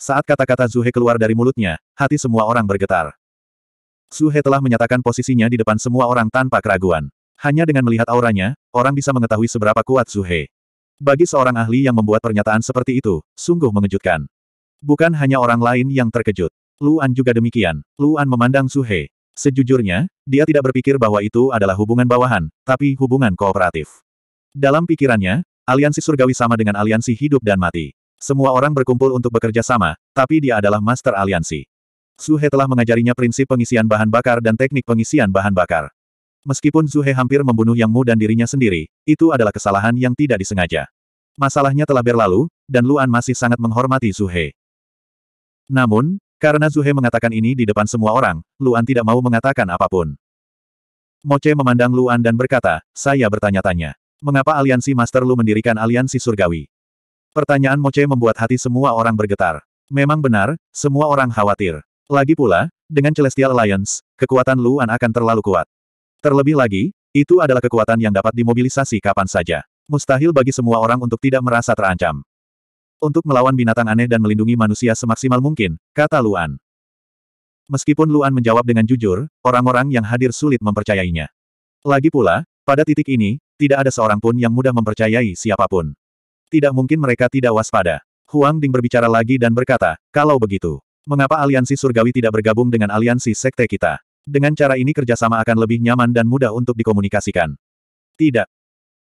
Saat kata-kata Zuhe keluar dari mulutnya, hati semua orang bergetar. Zuhe telah menyatakan posisinya di depan semua orang tanpa keraguan. Hanya dengan melihat auranya, orang bisa mengetahui seberapa kuat Zuhe. Bagi seorang ahli yang membuat pernyataan seperti itu, sungguh mengejutkan. Bukan hanya orang lain yang terkejut. Luan juga demikian. Luan memandang Zuhe. Sejujurnya, dia tidak berpikir bahwa itu adalah hubungan bawahan, tapi hubungan kooperatif. Dalam pikirannya, aliansi surgawi sama dengan aliansi hidup dan mati. Semua orang berkumpul untuk bekerja sama, tapi dia adalah master aliansi. Zuhe telah mengajarinya prinsip pengisian bahan bakar dan teknik pengisian bahan bakar. Meskipun Zuhe hampir membunuh Yang Mu dan dirinya sendiri, itu adalah kesalahan yang tidak disengaja. Masalahnya telah berlalu, dan Luan masih sangat menghormati Zuhe. Namun, karena Zuhe mengatakan ini di depan semua orang, Luan tidak mau mengatakan apapun. Moce memandang Luan dan berkata, saya bertanya-tanya. Mengapa aliansi Master Lu mendirikan aliansi surgawi? Pertanyaan Moce membuat hati semua orang bergetar. Memang benar, semua orang khawatir. Lagi pula, dengan Celestial Alliance, kekuatan Luan akan terlalu kuat. Terlebih lagi, itu adalah kekuatan yang dapat dimobilisasi kapan saja. Mustahil bagi semua orang untuk tidak merasa terancam. Untuk melawan binatang aneh dan melindungi manusia semaksimal mungkin, kata Luan. Meskipun Luan menjawab dengan jujur, orang-orang yang hadir sulit mempercayainya. Lagi pula, pada titik ini, tidak ada seorang pun yang mudah mempercayai siapapun. Tidak mungkin mereka tidak waspada. Huang Ding berbicara lagi dan berkata, kalau begitu, mengapa aliansi surgawi tidak bergabung dengan aliansi sekte kita? Dengan cara ini kerjasama akan lebih nyaman dan mudah untuk dikomunikasikan. Tidak.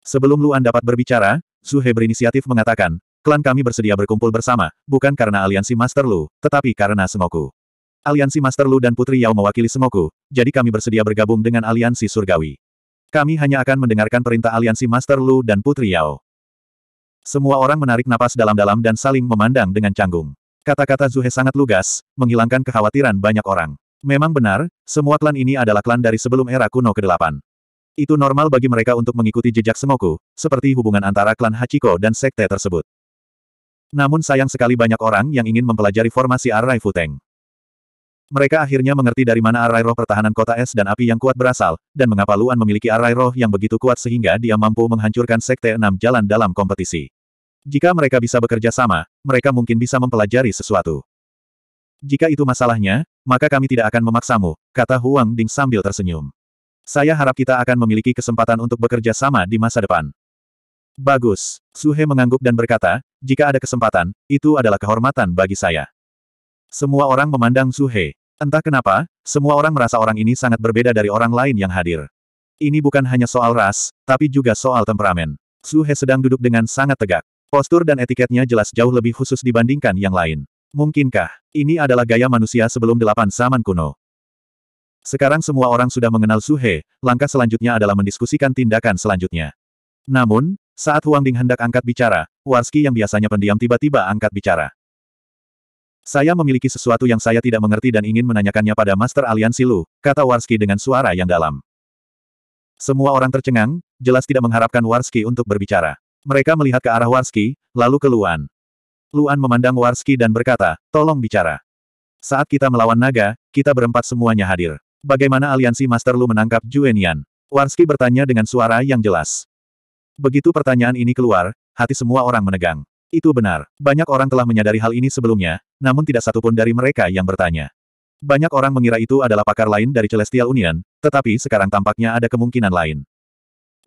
Sebelum Luan dapat berbicara, Zuhe berinisiatif mengatakan, klan kami bersedia berkumpul bersama, bukan karena aliansi Master Lu, tetapi karena Semoku. Aliansi Master Lu dan Putri Yao mewakili Semoku, jadi kami bersedia bergabung dengan aliansi surgawi. Kami hanya akan mendengarkan perintah aliansi Master Lu dan Putri Yao. Semua orang menarik napas dalam-dalam dan saling memandang dengan canggung. Kata-kata Zuhe sangat lugas, menghilangkan kekhawatiran banyak orang. Memang benar, semua klan ini adalah klan dari sebelum era kuno ke-8. Itu normal bagi mereka untuk mengikuti jejak Semoku, seperti hubungan antara klan Hachiko dan sekte tersebut. Namun sayang sekali banyak orang yang ingin mempelajari formasi Arai Futeng. Mereka akhirnya mengerti dari mana arai roh pertahanan kota es dan api yang kuat berasal, dan mengapa Luan memiliki arai roh yang begitu kuat sehingga dia mampu menghancurkan Sekte Enam Jalan dalam kompetisi. Jika mereka bisa bekerja sama, mereka mungkin bisa mempelajari sesuatu. Jika itu masalahnya, maka kami tidak akan memaksamu, kata Huang Ding sambil tersenyum. Saya harap kita akan memiliki kesempatan untuk bekerja sama di masa depan. Bagus. Suhe mengangguk dan berkata, jika ada kesempatan, itu adalah kehormatan bagi saya. Semua orang memandang Suhe. Entah kenapa, semua orang merasa orang ini sangat berbeda dari orang lain yang hadir. Ini bukan hanya soal ras, tapi juga soal temperamen. Suhe sedang duduk dengan sangat tegak. Postur dan etiketnya jelas jauh lebih khusus dibandingkan yang lain. Mungkinkah, ini adalah gaya manusia sebelum delapan zaman kuno. Sekarang semua orang sudah mengenal Suhe, langkah selanjutnya adalah mendiskusikan tindakan selanjutnya. Namun, saat Huang Ding hendak angkat bicara, Warski yang biasanya pendiam tiba-tiba angkat bicara. Saya memiliki sesuatu yang saya tidak mengerti dan ingin menanyakannya pada Master Aliansi Lu, kata Warski dengan suara yang dalam. Semua orang tercengang, jelas tidak mengharapkan Warski untuk berbicara. Mereka melihat ke arah Warski, lalu ke Luan. Luan memandang Warski dan berkata, tolong bicara. Saat kita melawan naga, kita berempat semuanya hadir. Bagaimana aliansi Master Lu menangkap Juenian? Warski bertanya dengan suara yang jelas. Begitu pertanyaan ini keluar, hati semua orang menegang. Itu benar. Banyak orang telah menyadari hal ini sebelumnya, namun tidak satupun dari mereka yang bertanya. Banyak orang mengira itu adalah pakar lain dari Celestial Union, tetapi sekarang tampaknya ada kemungkinan lain.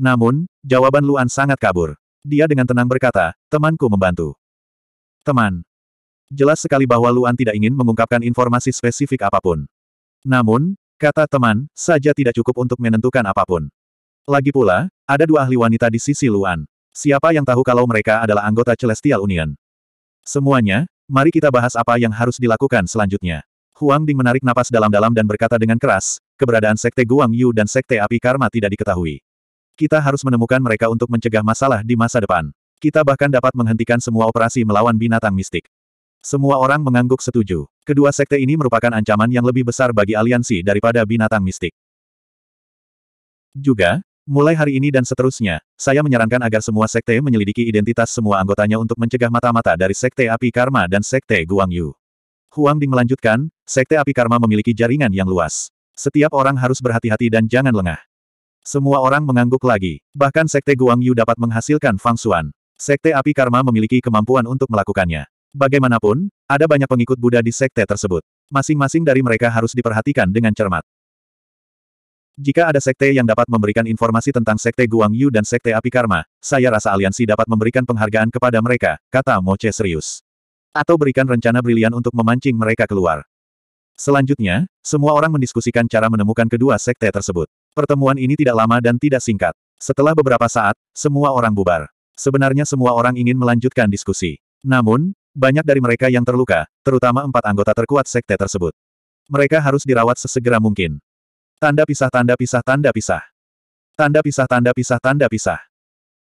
Namun, jawaban Luan sangat kabur. Dia dengan tenang berkata, temanku membantu. Teman. Jelas sekali bahwa Luan tidak ingin mengungkapkan informasi spesifik apapun. Namun, kata teman, saja tidak cukup untuk menentukan apapun. Lagi pula, ada dua ahli wanita di sisi Luan. Siapa yang tahu kalau mereka adalah anggota Celestial Union? Semuanya, mari kita bahas apa yang harus dilakukan selanjutnya. Huang Ding menarik napas dalam-dalam dan berkata dengan keras, keberadaan Sekte Guang Yu dan Sekte Api Karma tidak diketahui. Kita harus menemukan mereka untuk mencegah masalah di masa depan. Kita bahkan dapat menghentikan semua operasi melawan binatang mistik. Semua orang mengangguk setuju. Kedua sekte ini merupakan ancaman yang lebih besar bagi aliansi daripada binatang mistik. Juga, Mulai hari ini dan seterusnya, saya menyarankan agar semua sekte menyelidiki identitas semua anggotanya untuk mencegah mata-mata dari sekte api karma dan sekte Guangyu. Yu. Huang Ding melanjutkan, sekte api karma memiliki jaringan yang luas. Setiap orang harus berhati-hati dan jangan lengah. Semua orang mengangguk lagi. Bahkan sekte Guangyu dapat menghasilkan Fang Xuan. Sekte api karma memiliki kemampuan untuk melakukannya. Bagaimanapun, ada banyak pengikut Buddha di sekte tersebut. Masing-masing dari mereka harus diperhatikan dengan cermat. Jika ada sekte yang dapat memberikan informasi tentang sekte Guang Yu dan sekte api karma, saya rasa aliansi dapat memberikan penghargaan kepada mereka, kata Moche serius. Atau berikan rencana brilian untuk memancing mereka keluar. Selanjutnya, semua orang mendiskusikan cara menemukan kedua sekte tersebut. Pertemuan ini tidak lama dan tidak singkat. Setelah beberapa saat, semua orang bubar. Sebenarnya semua orang ingin melanjutkan diskusi. Namun, banyak dari mereka yang terluka, terutama empat anggota terkuat sekte tersebut. Mereka harus dirawat sesegera mungkin. Tanda pisah tanda pisah tanda pisah. Tanda pisah tanda pisah tanda pisah.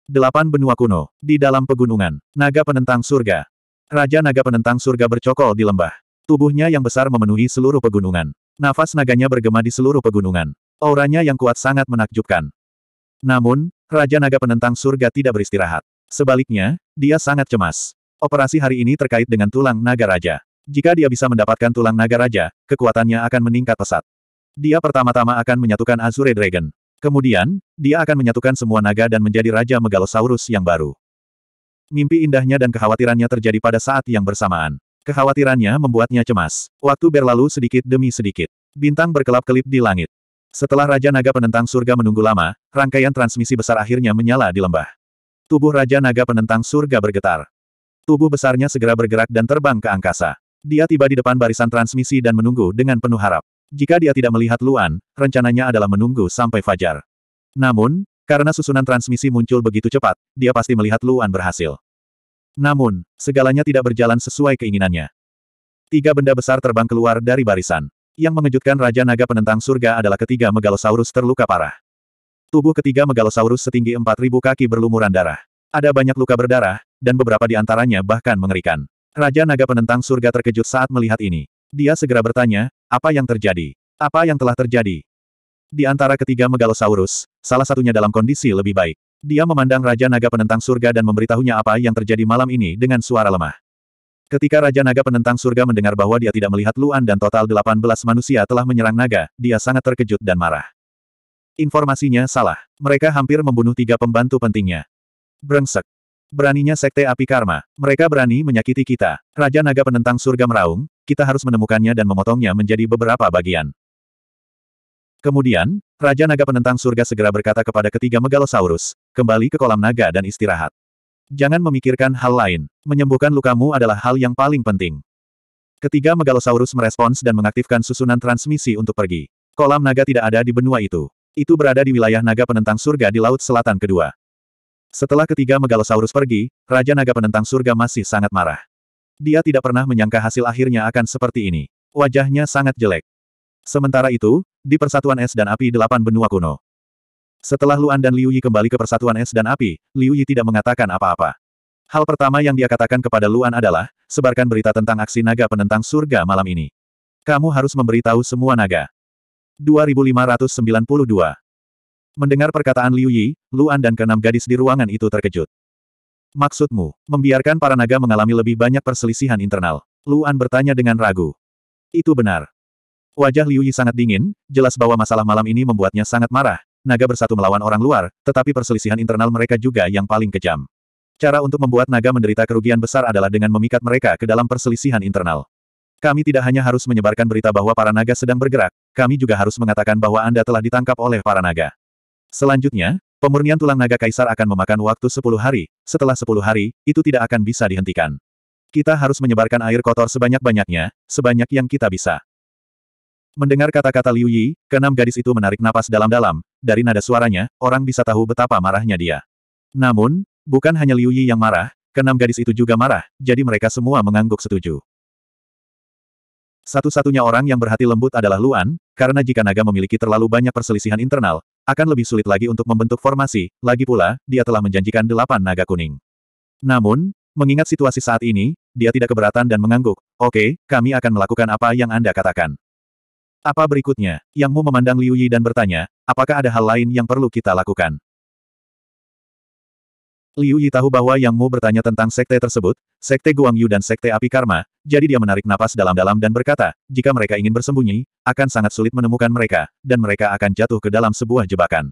Delapan benua kuno. Di dalam pegunungan. Naga penentang surga. Raja naga penentang surga bercokol di lembah. Tubuhnya yang besar memenuhi seluruh pegunungan. Nafas naganya bergema di seluruh pegunungan. Auranya yang kuat sangat menakjubkan. Namun, Raja Naga Penentang Surga tidak beristirahat. Sebaliknya, dia sangat cemas. Operasi hari ini terkait dengan tulang naga raja. Jika dia bisa mendapatkan tulang naga raja, kekuatannya akan meningkat pesat. Dia pertama-tama akan menyatukan Azure Dragon. Kemudian, dia akan menyatukan semua naga dan menjadi Raja Megalosaurus yang baru. Mimpi indahnya dan kekhawatirannya terjadi pada saat yang bersamaan. Kekhawatirannya membuatnya cemas. Waktu berlalu sedikit demi sedikit. Bintang berkelap-kelip di langit. Setelah Raja Naga Penentang Surga menunggu lama, rangkaian transmisi besar akhirnya menyala di lembah. Tubuh Raja Naga Penentang Surga bergetar. Tubuh besarnya segera bergerak dan terbang ke angkasa. Dia tiba di depan barisan transmisi dan menunggu dengan penuh harap. Jika dia tidak melihat Luan, rencananya adalah menunggu sampai fajar. Namun, karena susunan transmisi muncul begitu cepat, dia pasti melihat Luan berhasil. Namun, segalanya tidak berjalan sesuai keinginannya. Tiga benda besar terbang keluar dari barisan. Yang mengejutkan Raja Naga Penentang Surga adalah ketiga Megalosaurus terluka parah. Tubuh ketiga Megalosaurus setinggi 4.000 kaki berlumuran darah. Ada banyak luka berdarah, dan beberapa di antaranya bahkan mengerikan. Raja Naga Penentang Surga terkejut saat melihat ini. Dia segera bertanya, apa yang terjadi? Apa yang telah terjadi? Di antara ketiga megalosaurus, salah satunya dalam kondisi lebih baik. Dia memandang Raja Naga Penentang Surga dan memberitahunya apa yang terjadi malam ini dengan suara lemah. Ketika Raja Naga Penentang Surga mendengar bahwa dia tidak melihat Luan dan total 18 manusia telah menyerang naga, dia sangat terkejut dan marah. Informasinya salah. Mereka hampir membunuh tiga pembantu pentingnya. Brengsek. Beraninya Sekte Api Karma. Mereka berani menyakiti kita. Raja Naga penentang surga meraung, kita harus menemukannya dan memotongnya menjadi beberapa bagian. Kemudian, Raja Naga penentang surga segera berkata kepada ketiga Megalosaurus, kembali ke kolam naga dan istirahat. Jangan memikirkan hal lain. Menyembuhkan lukamu adalah hal yang paling penting. Ketiga Megalosaurus merespons dan mengaktifkan susunan transmisi untuk pergi. Kolam naga tidak ada di benua itu. Itu berada di wilayah naga penentang surga di Laut Selatan kedua. Setelah ketiga Megalosaurus pergi, Raja Naga Penentang Surga masih sangat marah. Dia tidak pernah menyangka hasil akhirnya akan seperti ini. Wajahnya sangat jelek. Sementara itu, di Persatuan Es dan Api Delapan Benua Kuno. Setelah Luan dan Liu Yi kembali ke Persatuan Es dan Api, Liu Yi tidak mengatakan apa-apa. Hal pertama yang dia katakan kepada Luan adalah, sebarkan berita tentang aksi naga penentang surga malam ini. Kamu harus memberitahu semua naga. 2592 Mendengar perkataan Liu Yi, Luan dan keenam gadis di ruangan itu terkejut. Maksudmu, membiarkan para naga mengalami lebih banyak perselisihan internal? Luan bertanya dengan ragu. Itu benar. Wajah Liu Yi sangat dingin, jelas bahwa masalah malam ini membuatnya sangat marah. Naga bersatu melawan orang luar, tetapi perselisihan internal mereka juga yang paling kejam. Cara untuk membuat naga menderita kerugian besar adalah dengan memikat mereka ke dalam perselisihan internal. Kami tidak hanya harus menyebarkan berita bahwa para naga sedang bergerak, kami juga harus mengatakan bahwa Anda telah ditangkap oleh para naga. Selanjutnya, pemurnian tulang naga kaisar akan memakan waktu 10 hari, setelah 10 hari, itu tidak akan bisa dihentikan. Kita harus menyebarkan air kotor sebanyak-banyaknya, sebanyak yang kita bisa. Mendengar kata-kata Liu Yi, keenam gadis itu menarik napas dalam-dalam, dari nada suaranya, orang bisa tahu betapa marahnya dia. Namun, bukan hanya Liu Yi yang marah, keenam gadis itu juga marah, jadi mereka semua mengangguk setuju. Satu-satunya orang yang berhati lembut adalah Luan, karena jika naga memiliki terlalu banyak perselisihan internal, akan lebih sulit lagi untuk membentuk formasi, lagi pula, dia telah menjanjikan delapan naga kuning. Namun, mengingat situasi saat ini, dia tidak keberatan dan mengangguk, oke, okay, kami akan melakukan apa yang Anda katakan. Apa berikutnya? Yang Mu memandang Liu Yi dan bertanya, apakah ada hal lain yang perlu kita lakukan? Liu Yi tahu bahwa Yang Mu bertanya tentang sekte tersebut, sekte Guang Yu dan sekte api karma, jadi dia menarik napas dalam-dalam dan berkata, jika mereka ingin bersembunyi, akan sangat sulit menemukan mereka, dan mereka akan jatuh ke dalam sebuah jebakan.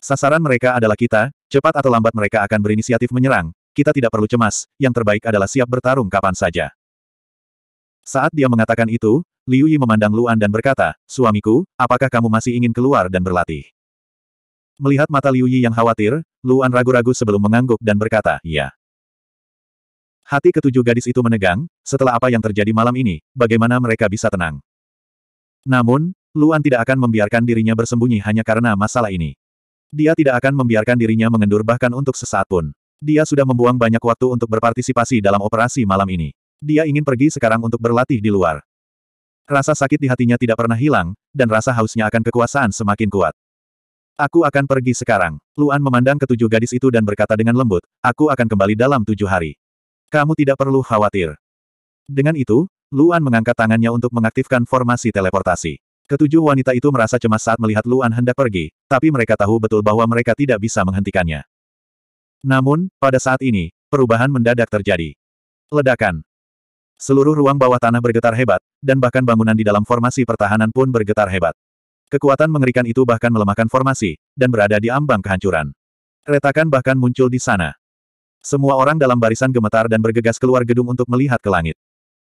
Sasaran mereka adalah kita, cepat atau lambat mereka akan berinisiatif menyerang, kita tidak perlu cemas, yang terbaik adalah siap bertarung kapan saja. Saat dia mengatakan itu, Liu Yi memandang Luan dan berkata, suamiku, apakah kamu masih ingin keluar dan berlatih? Melihat mata Liu Yi yang khawatir, Luan ragu-ragu sebelum mengangguk dan berkata, ya. Hati ketujuh gadis itu menegang, setelah apa yang terjadi malam ini, bagaimana mereka bisa tenang. Namun, Luan tidak akan membiarkan dirinya bersembunyi hanya karena masalah ini. Dia tidak akan membiarkan dirinya mengendur bahkan untuk sesaat pun. Dia sudah membuang banyak waktu untuk berpartisipasi dalam operasi malam ini. Dia ingin pergi sekarang untuk berlatih di luar. Rasa sakit di hatinya tidak pernah hilang, dan rasa hausnya akan kekuasaan semakin kuat. Aku akan pergi sekarang. Luan memandang ketujuh gadis itu dan berkata dengan lembut, aku akan kembali dalam tujuh hari. Kamu tidak perlu khawatir. Dengan itu, Luan mengangkat tangannya untuk mengaktifkan formasi teleportasi. Ketujuh wanita itu merasa cemas saat melihat Luan hendak pergi, tapi mereka tahu betul bahwa mereka tidak bisa menghentikannya. Namun, pada saat ini, perubahan mendadak terjadi. Ledakan. Seluruh ruang bawah tanah bergetar hebat, dan bahkan bangunan di dalam formasi pertahanan pun bergetar hebat. Kekuatan mengerikan itu bahkan melemahkan formasi, dan berada di ambang kehancuran. Retakan bahkan muncul di sana. Semua orang dalam barisan gemetar dan bergegas keluar gedung untuk melihat ke langit.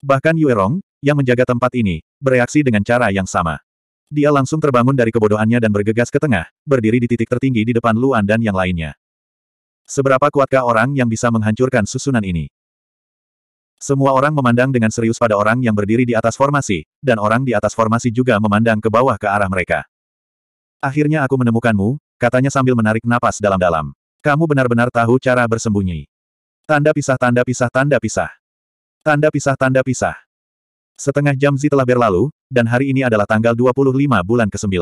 Bahkan Yue Rong, yang menjaga tempat ini, bereaksi dengan cara yang sama. Dia langsung terbangun dari kebodohannya dan bergegas ke tengah, berdiri di titik tertinggi di depan Luan dan yang lainnya. Seberapa kuatkah orang yang bisa menghancurkan susunan ini? Semua orang memandang dengan serius pada orang yang berdiri di atas formasi, dan orang di atas formasi juga memandang ke bawah ke arah mereka. Akhirnya aku menemukanmu, katanya sambil menarik napas dalam-dalam. Kamu benar-benar tahu cara bersembunyi. Tanda pisah tanda pisah tanda pisah. Tanda pisah tanda pisah. Setengah jam Zi telah berlalu, dan hari ini adalah tanggal 25 bulan ke-9.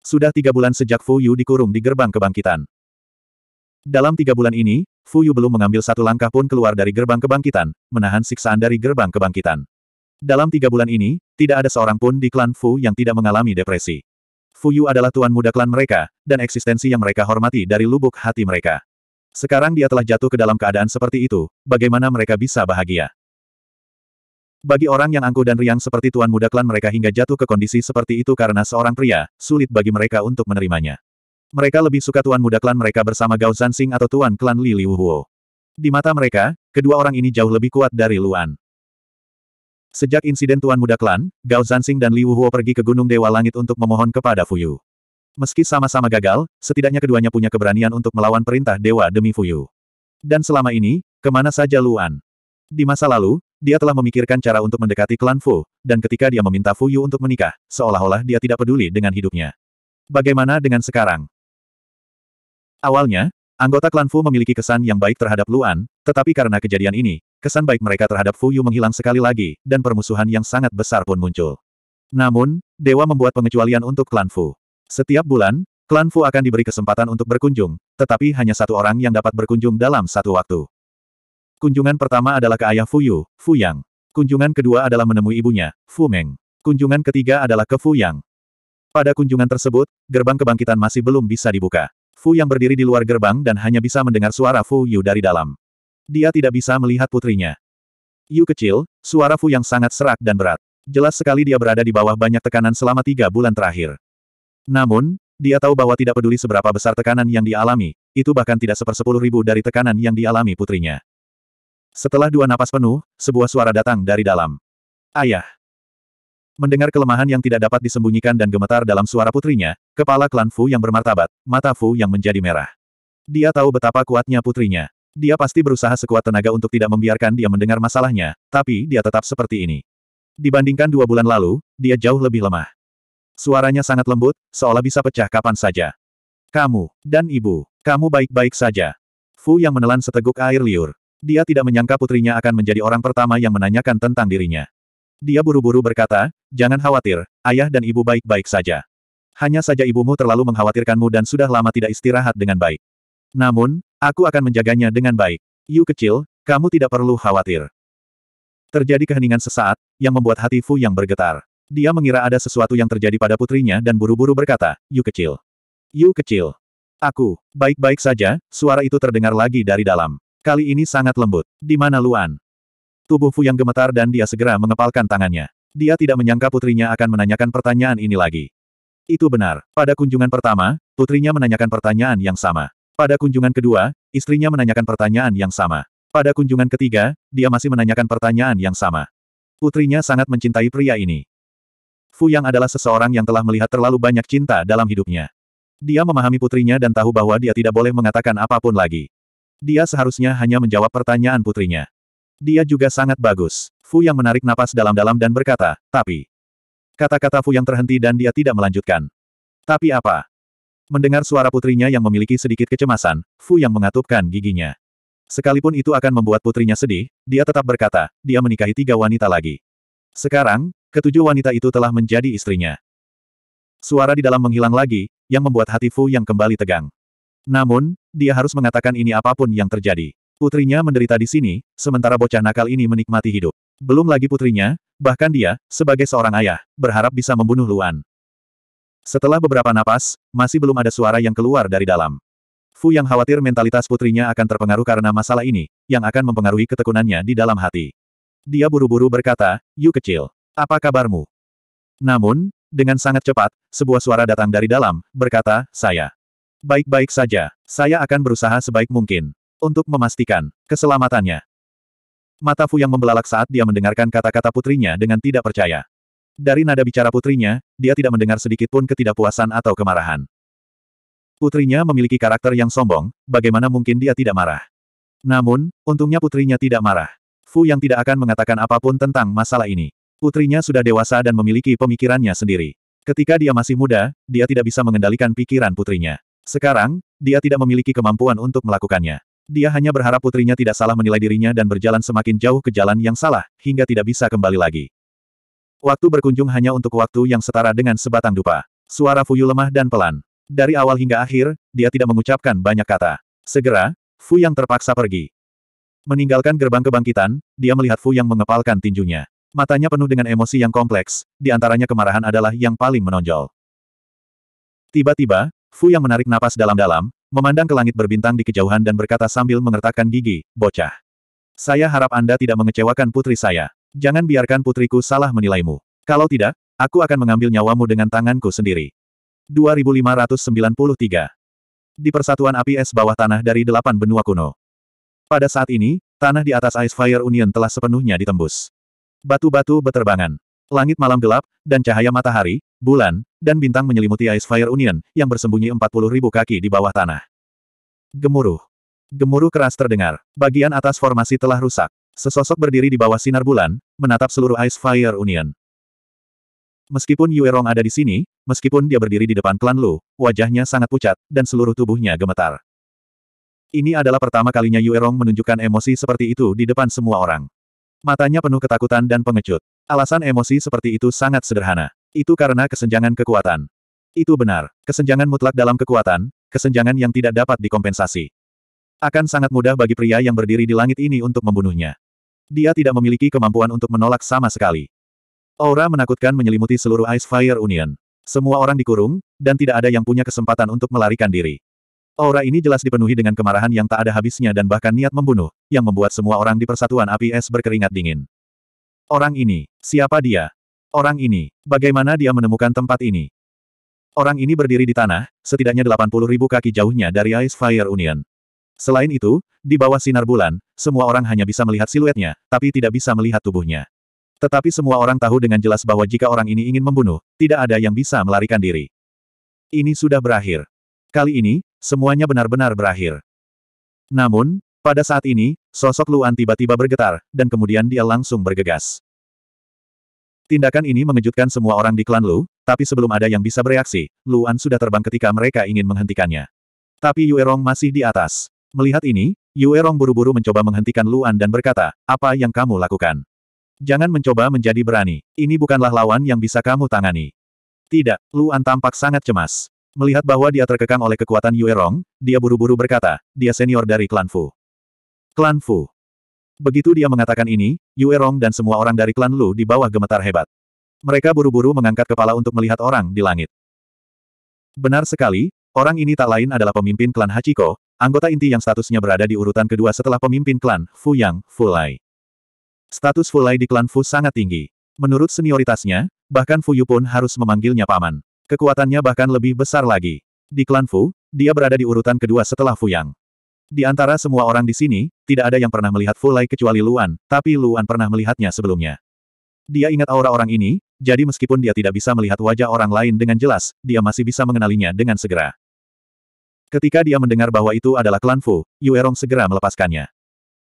Sudah tiga bulan sejak Fu Yu dikurung di gerbang kebangkitan. Dalam tiga bulan ini, Fuyu belum mengambil satu langkah pun keluar dari gerbang kebangkitan, menahan siksaan dari gerbang kebangkitan. Dalam tiga bulan ini, tidak ada seorang pun di klan Fu yang tidak mengalami depresi. Fuyu adalah tuan muda klan mereka, dan eksistensi yang mereka hormati dari lubuk hati mereka. Sekarang dia telah jatuh ke dalam keadaan seperti itu, bagaimana mereka bisa bahagia? Bagi orang yang angkuh dan riang seperti tuan muda klan mereka hingga jatuh ke kondisi seperti itu karena seorang pria, sulit bagi mereka untuk menerimanya. Mereka lebih suka tuan muda klan mereka bersama Gao Zansing atau tuan klan Li Liuhuo. Di mata mereka, kedua orang ini jauh lebih kuat dari Luan. Sejak insiden tuan muda klan, Gao Zansing dan Liu Huo pergi ke Gunung Dewa Langit untuk memohon kepada Fuyu. Meski sama-sama gagal, setidaknya keduanya punya keberanian untuk melawan perintah dewa demi Fuyu. Dan selama ini, kemana saja Luan? Di masa lalu, dia telah memikirkan cara untuk mendekati klan Fu, dan ketika dia meminta Fuyu untuk menikah, seolah-olah dia tidak peduli dengan hidupnya. Bagaimana dengan sekarang? Awalnya, anggota klan Fu memiliki kesan yang baik terhadap Luan, tetapi karena kejadian ini, kesan baik mereka terhadap Fu Yu menghilang sekali lagi, dan permusuhan yang sangat besar pun muncul. Namun, Dewa membuat pengecualian untuk klan Fu. Setiap bulan, klan Fu akan diberi kesempatan untuk berkunjung, tetapi hanya satu orang yang dapat berkunjung dalam satu waktu. Kunjungan pertama adalah ke ayah Fu Yu, Fu Yang. Kunjungan kedua adalah menemui ibunya, Fu Meng. Kunjungan ketiga adalah ke Fu Yang. Pada kunjungan tersebut, gerbang kebangkitan masih belum bisa dibuka. Fu yang berdiri di luar gerbang dan hanya bisa mendengar suara Fu Yu dari dalam. Dia tidak bisa melihat putrinya. Yu kecil, suara Fu yang sangat serak dan berat. Jelas sekali dia berada di bawah banyak tekanan selama tiga bulan terakhir. Namun, dia tahu bahwa tidak peduli seberapa besar tekanan yang dialami, itu bahkan tidak sepersepuluh ribu dari tekanan yang dialami putrinya. Setelah dua napas penuh, sebuah suara datang dari dalam. Ayah. Mendengar kelemahan yang tidak dapat disembunyikan dan gemetar dalam suara putrinya, kepala klan Fu yang bermartabat, mata Fu yang menjadi merah. Dia tahu betapa kuatnya putrinya. Dia pasti berusaha sekuat tenaga untuk tidak membiarkan dia mendengar masalahnya, tapi dia tetap seperti ini. Dibandingkan dua bulan lalu, dia jauh lebih lemah. Suaranya sangat lembut, seolah bisa pecah kapan saja. Kamu, dan ibu, kamu baik-baik saja. Fu yang menelan seteguk air liur. Dia tidak menyangka putrinya akan menjadi orang pertama yang menanyakan tentang dirinya. Dia buru-buru berkata, jangan khawatir, ayah dan ibu baik-baik saja. Hanya saja ibumu terlalu mengkhawatirkanmu dan sudah lama tidak istirahat dengan baik. Namun, aku akan menjaganya dengan baik. Yu kecil, kamu tidak perlu khawatir. Terjadi keheningan sesaat, yang membuat hati Fu yang bergetar. Dia mengira ada sesuatu yang terjadi pada putrinya dan buru-buru berkata, Yu kecil. Yu kecil. Aku, baik-baik saja, suara itu terdengar lagi dari dalam. Kali ini sangat lembut. Di mana Luan? Tubuh Fu yang gemetar dan dia segera mengepalkan tangannya. Dia tidak menyangka putrinya akan menanyakan pertanyaan ini lagi. Itu benar. Pada kunjungan pertama, putrinya menanyakan pertanyaan yang sama. Pada kunjungan kedua, istrinya menanyakan pertanyaan yang sama. Pada kunjungan ketiga, dia masih menanyakan pertanyaan yang sama. Putrinya sangat mencintai pria ini. Fu yang adalah seseorang yang telah melihat terlalu banyak cinta dalam hidupnya. Dia memahami putrinya dan tahu bahwa dia tidak boleh mengatakan apapun lagi. Dia seharusnya hanya menjawab pertanyaan putrinya. Dia juga sangat bagus. Fu yang menarik napas dalam-dalam dan berkata, tapi... Kata-kata Fu yang terhenti dan dia tidak melanjutkan. Tapi apa? Mendengar suara putrinya yang memiliki sedikit kecemasan, Fu yang mengatupkan giginya. Sekalipun itu akan membuat putrinya sedih, dia tetap berkata, dia menikahi tiga wanita lagi. Sekarang, ketujuh wanita itu telah menjadi istrinya. Suara di dalam menghilang lagi, yang membuat hati Fu yang kembali tegang. Namun, dia harus mengatakan ini apapun yang terjadi. Putrinya menderita di sini, sementara bocah nakal ini menikmati hidup. Belum lagi putrinya, bahkan dia, sebagai seorang ayah, berharap bisa membunuh Luan. Setelah beberapa napas, masih belum ada suara yang keluar dari dalam. Fu yang khawatir mentalitas putrinya akan terpengaruh karena masalah ini, yang akan mempengaruhi ketekunannya di dalam hati. Dia buru-buru berkata, Yu kecil, apa kabarmu? Namun, dengan sangat cepat, sebuah suara datang dari dalam, berkata, saya. Baik-baik saja, saya akan berusaha sebaik mungkin untuk memastikan keselamatannya. Mata Fu yang membelalak saat dia mendengarkan kata-kata putrinya dengan tidak percaya. Dari nada bicara putrinya, dia tidak mendengar sedikit pun ketidakpuasan atau kemarahan. Putrinya memiliki karakter yang sombong, bagaimana mungkin dia tidak marah. Namun, untungnya putrinya tidak marah. Fu yang tidak akan mengatakan apapun tentang masalah ini. Putrinya sudah dewasa dan memiliki pemikirannya sendiri. Ketika dia masih muda, dia tidak bisa mengendalikan pikiran putrinya. Sekarang, dia tidak memiliki kemampuan untuk melakukannya. Dia hanya berharap putrinya tidak salah menilai dirinya dan berjalan semakin jauh ke jalan yang salah, hingga tidak bisa kembali lagi. Waktu berkunjung hanya untuk waktu yang setara dengan sebatang dupa. Suara Fuyu lemah dan pelan. Dari awal hingga akhir, dia tidak mengucapkan banyak kata. Segera, Fu yang terpaksa pergi. Meninggalkan gerbang kebangkitan, dia melihat Fu yang mengepalkan tinjunya. Matanya penuh dengan emosi yang kompleks, di antaranya kemarahan adalah yang paling menonjol. Tiba-tiba, Fu yang menarik napas dalam-dalam, memandang ke langit berbintang di kejauhan dan berkata sambil mengertakkan gigi, bocah. Saya harap Anda tidak mengecewakan putri saya. Jangan biarkan putriku salah menilaimu. Kalau tidak, aku akan mengambil nyawamu dengan tanganku sendiri. 2593 Di persatuan api es bawah tanah dari delapan benua kuno. Pada saat ini, tanah di atas Ice Fire Union telah sepenuhnya ditembus. Batu-batu beterbangan. Langit malam gelap, dan cahaya matahari, bulan, dan bintang menyelimuti Ice Fire Union, yang bersembunyi 40.000 kaki di bawah tanah. Gemuruh. Gemuruh keras terdengar. Bagian atas formasi telah rusak. Sesosok berdiri di bawah sinar bulan, menatap seluruh Ice Fire Union. Meskipun Yue Rong ada di sini, meskipun dia berdiri di depan klan Lu, wajahnya sangat pucat, dan seluruh tubuhnya gemetar. Ini adalah pertama kalinya Yue Rong menunjukkan emosi seperti itu di depan semua orang. Matanya penuh ketakutan dan pengecut. Alasan emosi seperti itu sangat sederhana. Itu karena kesenjangan kekuatan. Itu benar, kesenjangan mutlak dalam kekuatan, kesenjangan yang tidak dapat dikompensasi. Akan sangat mudah bagi pria yang berdiri di langit ini untuk membunuhnya. Dia tidak memiliki kemampuan untuk menolak sama sekali. Aura menakutkan menyelimuti seluruh Ice Fire Union. Semua orang dikurung, dan tidak ada yang punya kesempatan untuk melarikan diri. Aura ini jelas dipenuhi dengan kemarahan yang tak ada habisnya dan bahkan niat membunuh, yang membuat semua orang di persatuan api es berkeringat dingin. Orang ini, siapa dia? Orang ini, bagaimana dia menemukan tempat ini? Orang ini berdiri di tanah, setidaknya 80 ribu kaki jauhnya dari Ice Fire Union. Selain itu, di bawah sinar bulan, semua orang hanya bisa melihat siluetnya, tapi tidak bisa melihat tubuhnya. Tetapi semua orang tahu dengan jelas bahwa jika orang ini ingin membunuh, tidak ada yang bisa melarikan diri. Ini sudah berakhir. Kali ini, semuanya benar-benar berakhir. Namun, pada saat ini, sosok Luan tiba-tiba bergetar, dan kemudian dia langsung bergegas. Tindakan ini mengejutkan semua orang di klan Lu, tapi sebelum ada yang bisa bereaksi, Luan sudah terbang ketika mereka ingin menghentikannya. Tapi Yue Rong masih di atas. Melihat ini, Yue Rong buru-buru mencoba menghentikan Luan dan berkata, apa yang kamu lakukan? Jangan mencoba menjadi berani, ini bukanlah lawan yang bisa kamu tangani. Tidak, Luan tampak sangat cemas. Melihat bahwa dia terkekang oleh kekuatan Yue Rong, dia buru-buru berkata, dia senior dari klan Fu. Klan Fu. Begitu dia mengatakan ini, Yue Rong dan semua orang dari klan Lu di bawah gemetar hebat. Mereka buru-buru mengangkat kepala untuk melihat orang di langit. Benar sekali, orang ini tak lain adalah pemimpin klan Hachiko, anggota inti yang statusnya berada di urutan kedua setelah pemimpin klan Fu Yang, Fu Lai. Status Fu Lai di klan Fu sangat tinggi. Menurut senioritasnya, bahkan Fu Yu pun harus memanggilnya paman. Kekuatannya bahkan lebih besar lagi. Di klan Fu, dia berada di urutan kedua setelah Fu Yang. Di antara semua orang di sini, tidak ada yang pernah melihat Fulai kecuali Luan, tapi Luan pernah melihatnya sebelumnya. Dia ingat aura orang ini, jadi meskipun dia tidak bisa melihat wajah orang lain dengan jelas, dia masih bisa mengenalinya dengan segera. Ketika dia mendengar bahwa itu adalah klan Fu, Yuerong segera melepaskannya.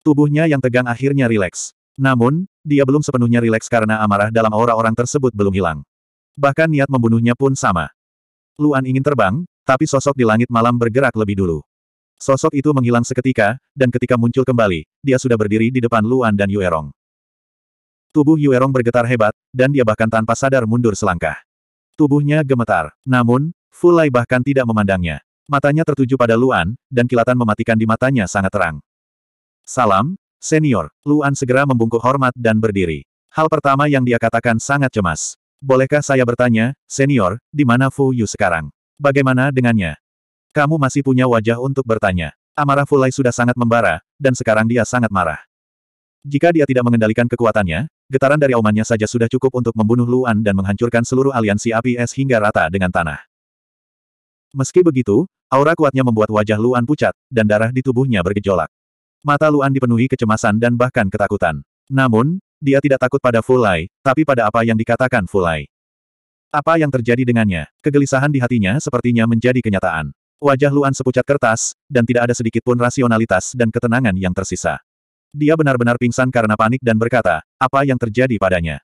Tubuhnya yang tegang akhirnya rileks. Namun, dia belum sepenuhnya rileks karena amarah dalam aura orang tersebut belum hilang. Bahkan niat membunuhnya pun sama. Luan ingin terbang, tapi sosok di langit malam bergerak lebih dulu. Sosok itu menghilang seketika, dan ketika muncul kembali, dia sudah berdiri di depan Luan dan Yuerong. Tubuh Yuerong bergetar hebat, dan dia bahkan tanpa sadar mundur selangkah. Tubuhnya gemetar, namun, Fulai bahkan tidak memandangnya. Matanya tertuju pada Luan, dan kilatan mematikan di matanya sangat terang. Salam, senior. Luan segera membungkuk hormat dan berdiri. Hal pertama yang dia katakan sangat cemas. Bolehkah saya bertanya, senior, di mana Fu Yu sekarang? Bagaimana dengannya? Kamu masih punya wajah untuk bertanya. Amarah Fulai sudah sangat membara, dan sekarang dia sangat marah. Jika dia tidak mengendalikan kekuatannya, getaran dari aumannya saja sudah cukup untuk membunuh Luan dan menghancurkan seluruh aliansi api es hingga rata dengan tanah. Meski begitu, aura kuatnya membuat wajah Luan pucat, dan darah di tubuhnya bergejolak. Mata Luan dipenuhi kecemasan dan bahkan ketakutan. Namun, dia tidak takut pada Fulai, tapi pada apa yang dikatakan Fulai. Apa yang terjadi dengannya? Kegelisahan di hatinya sepertinya menjadi kenyataan. Wajah Luan sepucat kertas, dan tidak ada sedikit pun rasionalitas dan ketenangan yang tersisa. Dia benar-benar pingsan karena panik dan berkata, apa yang terjadi padanya.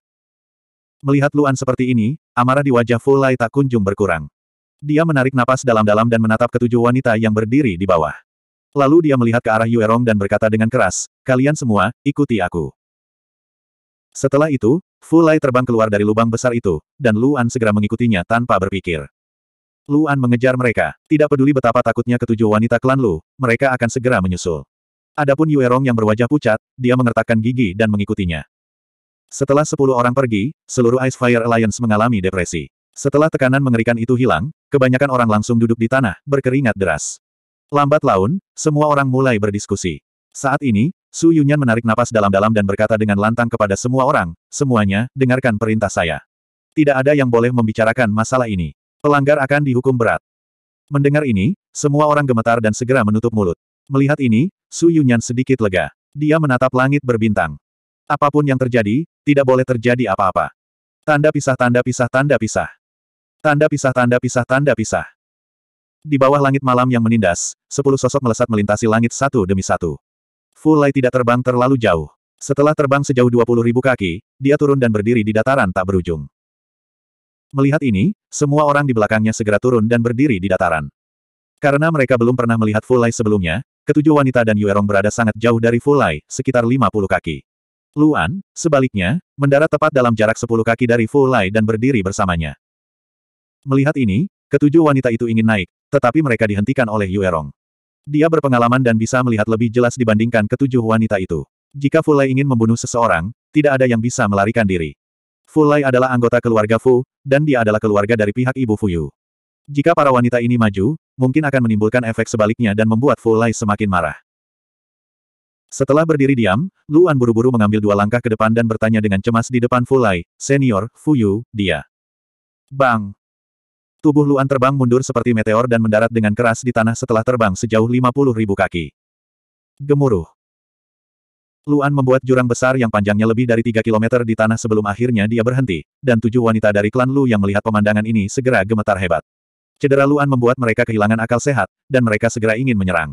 Melihat Luan seperti ini, amarah di wajah Fulai tak kunjung berkurang. Dia menarik napas dalam-dalam dan menatap ketujuh wanita yang berdiri di bawah. Lalu dia melihat ke arah Yuerong dan berkata dengan keras, kalian semua, ikuti aku. Setelah itu, Fulai terbang keluar dari lubang besar itu, dan Luan segera mengikutinya tanpa berpikir. Luan mengejar mereka. Tidak peduli betapa takutnya ketujuh wanita klan Lu, mereka akan segera menyusul. Adapun Yuerong yang berwajah pucat, dia mengertakkan gigi dan mengikutinya. Setelah sepuluh orang pergi, seluruh Ice Fire Alliance mengalami depresi. Setelah tekanan mengerikan itu hilang, kebanyakan orang langsung duduk di tanah, berkeringat deras. Lambat laun, semua orang mulai berdiskusi. Saat ini, Su Yunyan menarik napas dalam-dalam dan berkata dengan lantang kepada semua orang, semuanya, dengarkan perintah saya. Tidak ada yang boleh membicarakan masalah ini. Pelanggar akan dihukum berat. Mendengar ini, semua orang gemetar dan segera menutup mulut. Melihat ini, Su Yunyan sedikit lega. Dia menatap langit berbintang. Apapun yang terjadi, tidak boleh terjadi apa-apa. Tanda pisah tanda pisah tanda pisah. Tanda pisah tanda pisah tanda pisah. Di bawah langit malam yang menindas, sepuluh sosok melesat melintasi langit satu demi satu. Fulai tidak terbang terlalu jauh. Setelah terbang sejauh dua puluh ribu kaki, dia turun dan berdiri di dataran tak berujung. Melihat ini, semua orang di belakangnya segera turun dan berdiri di dataran. Karena mereka belum pernah melihat Fulai sebelumnya, ketujuh wanita dan Yuerong berada sangat jauh dari Fulai, sekitar 50 kaki. Luan, sebaliknya, mendarat tepat dalam jarak 10 kaki dari Fulai dan berdiri bersamanya. Melihat ini, ketujuh wanita itu ingin naik, tetapi mereka dihentikan oleh Yuerong. Dia berpengalaman dan bisa melihat lebih jelas dibandingkan ketujuh wanita itu. Jika Fulai ingin membunuh seseorang, tidak ada yang bisa melarikan diri. Fu Lai adalah anggota keluarga Fu, dan dia adalah keluarga dari pihak ibu Fu Yu. Jika para wanita ini maju, mungkin akan menimbulkan efek sebaliknya dan membuat Fu Lai semakin marah. Setelah berdiri diam, Luan buru-buru mengambil dua langkah ke depan dan bertanya dengan cemas di depan Fu Lai, senior, Fu Yu, dia. Bang! Tubuh Luan terbang mundur seperti meteor dan mendarat dengan keras di tanah setelah terbang sejauh 50 ribu kaki. Gemuruh. Luan membuat jurang besar yang panjangnya lebih dari 3 km di tanah sebelum akhirnya dia berhenti, dan tujuh wanita dari klan Lu yang melihat pemandangan ini segera gemetar hebat. Cedera Luan membuat mereka kehilangan akal sehat, dan mereka segera ingin menyerang.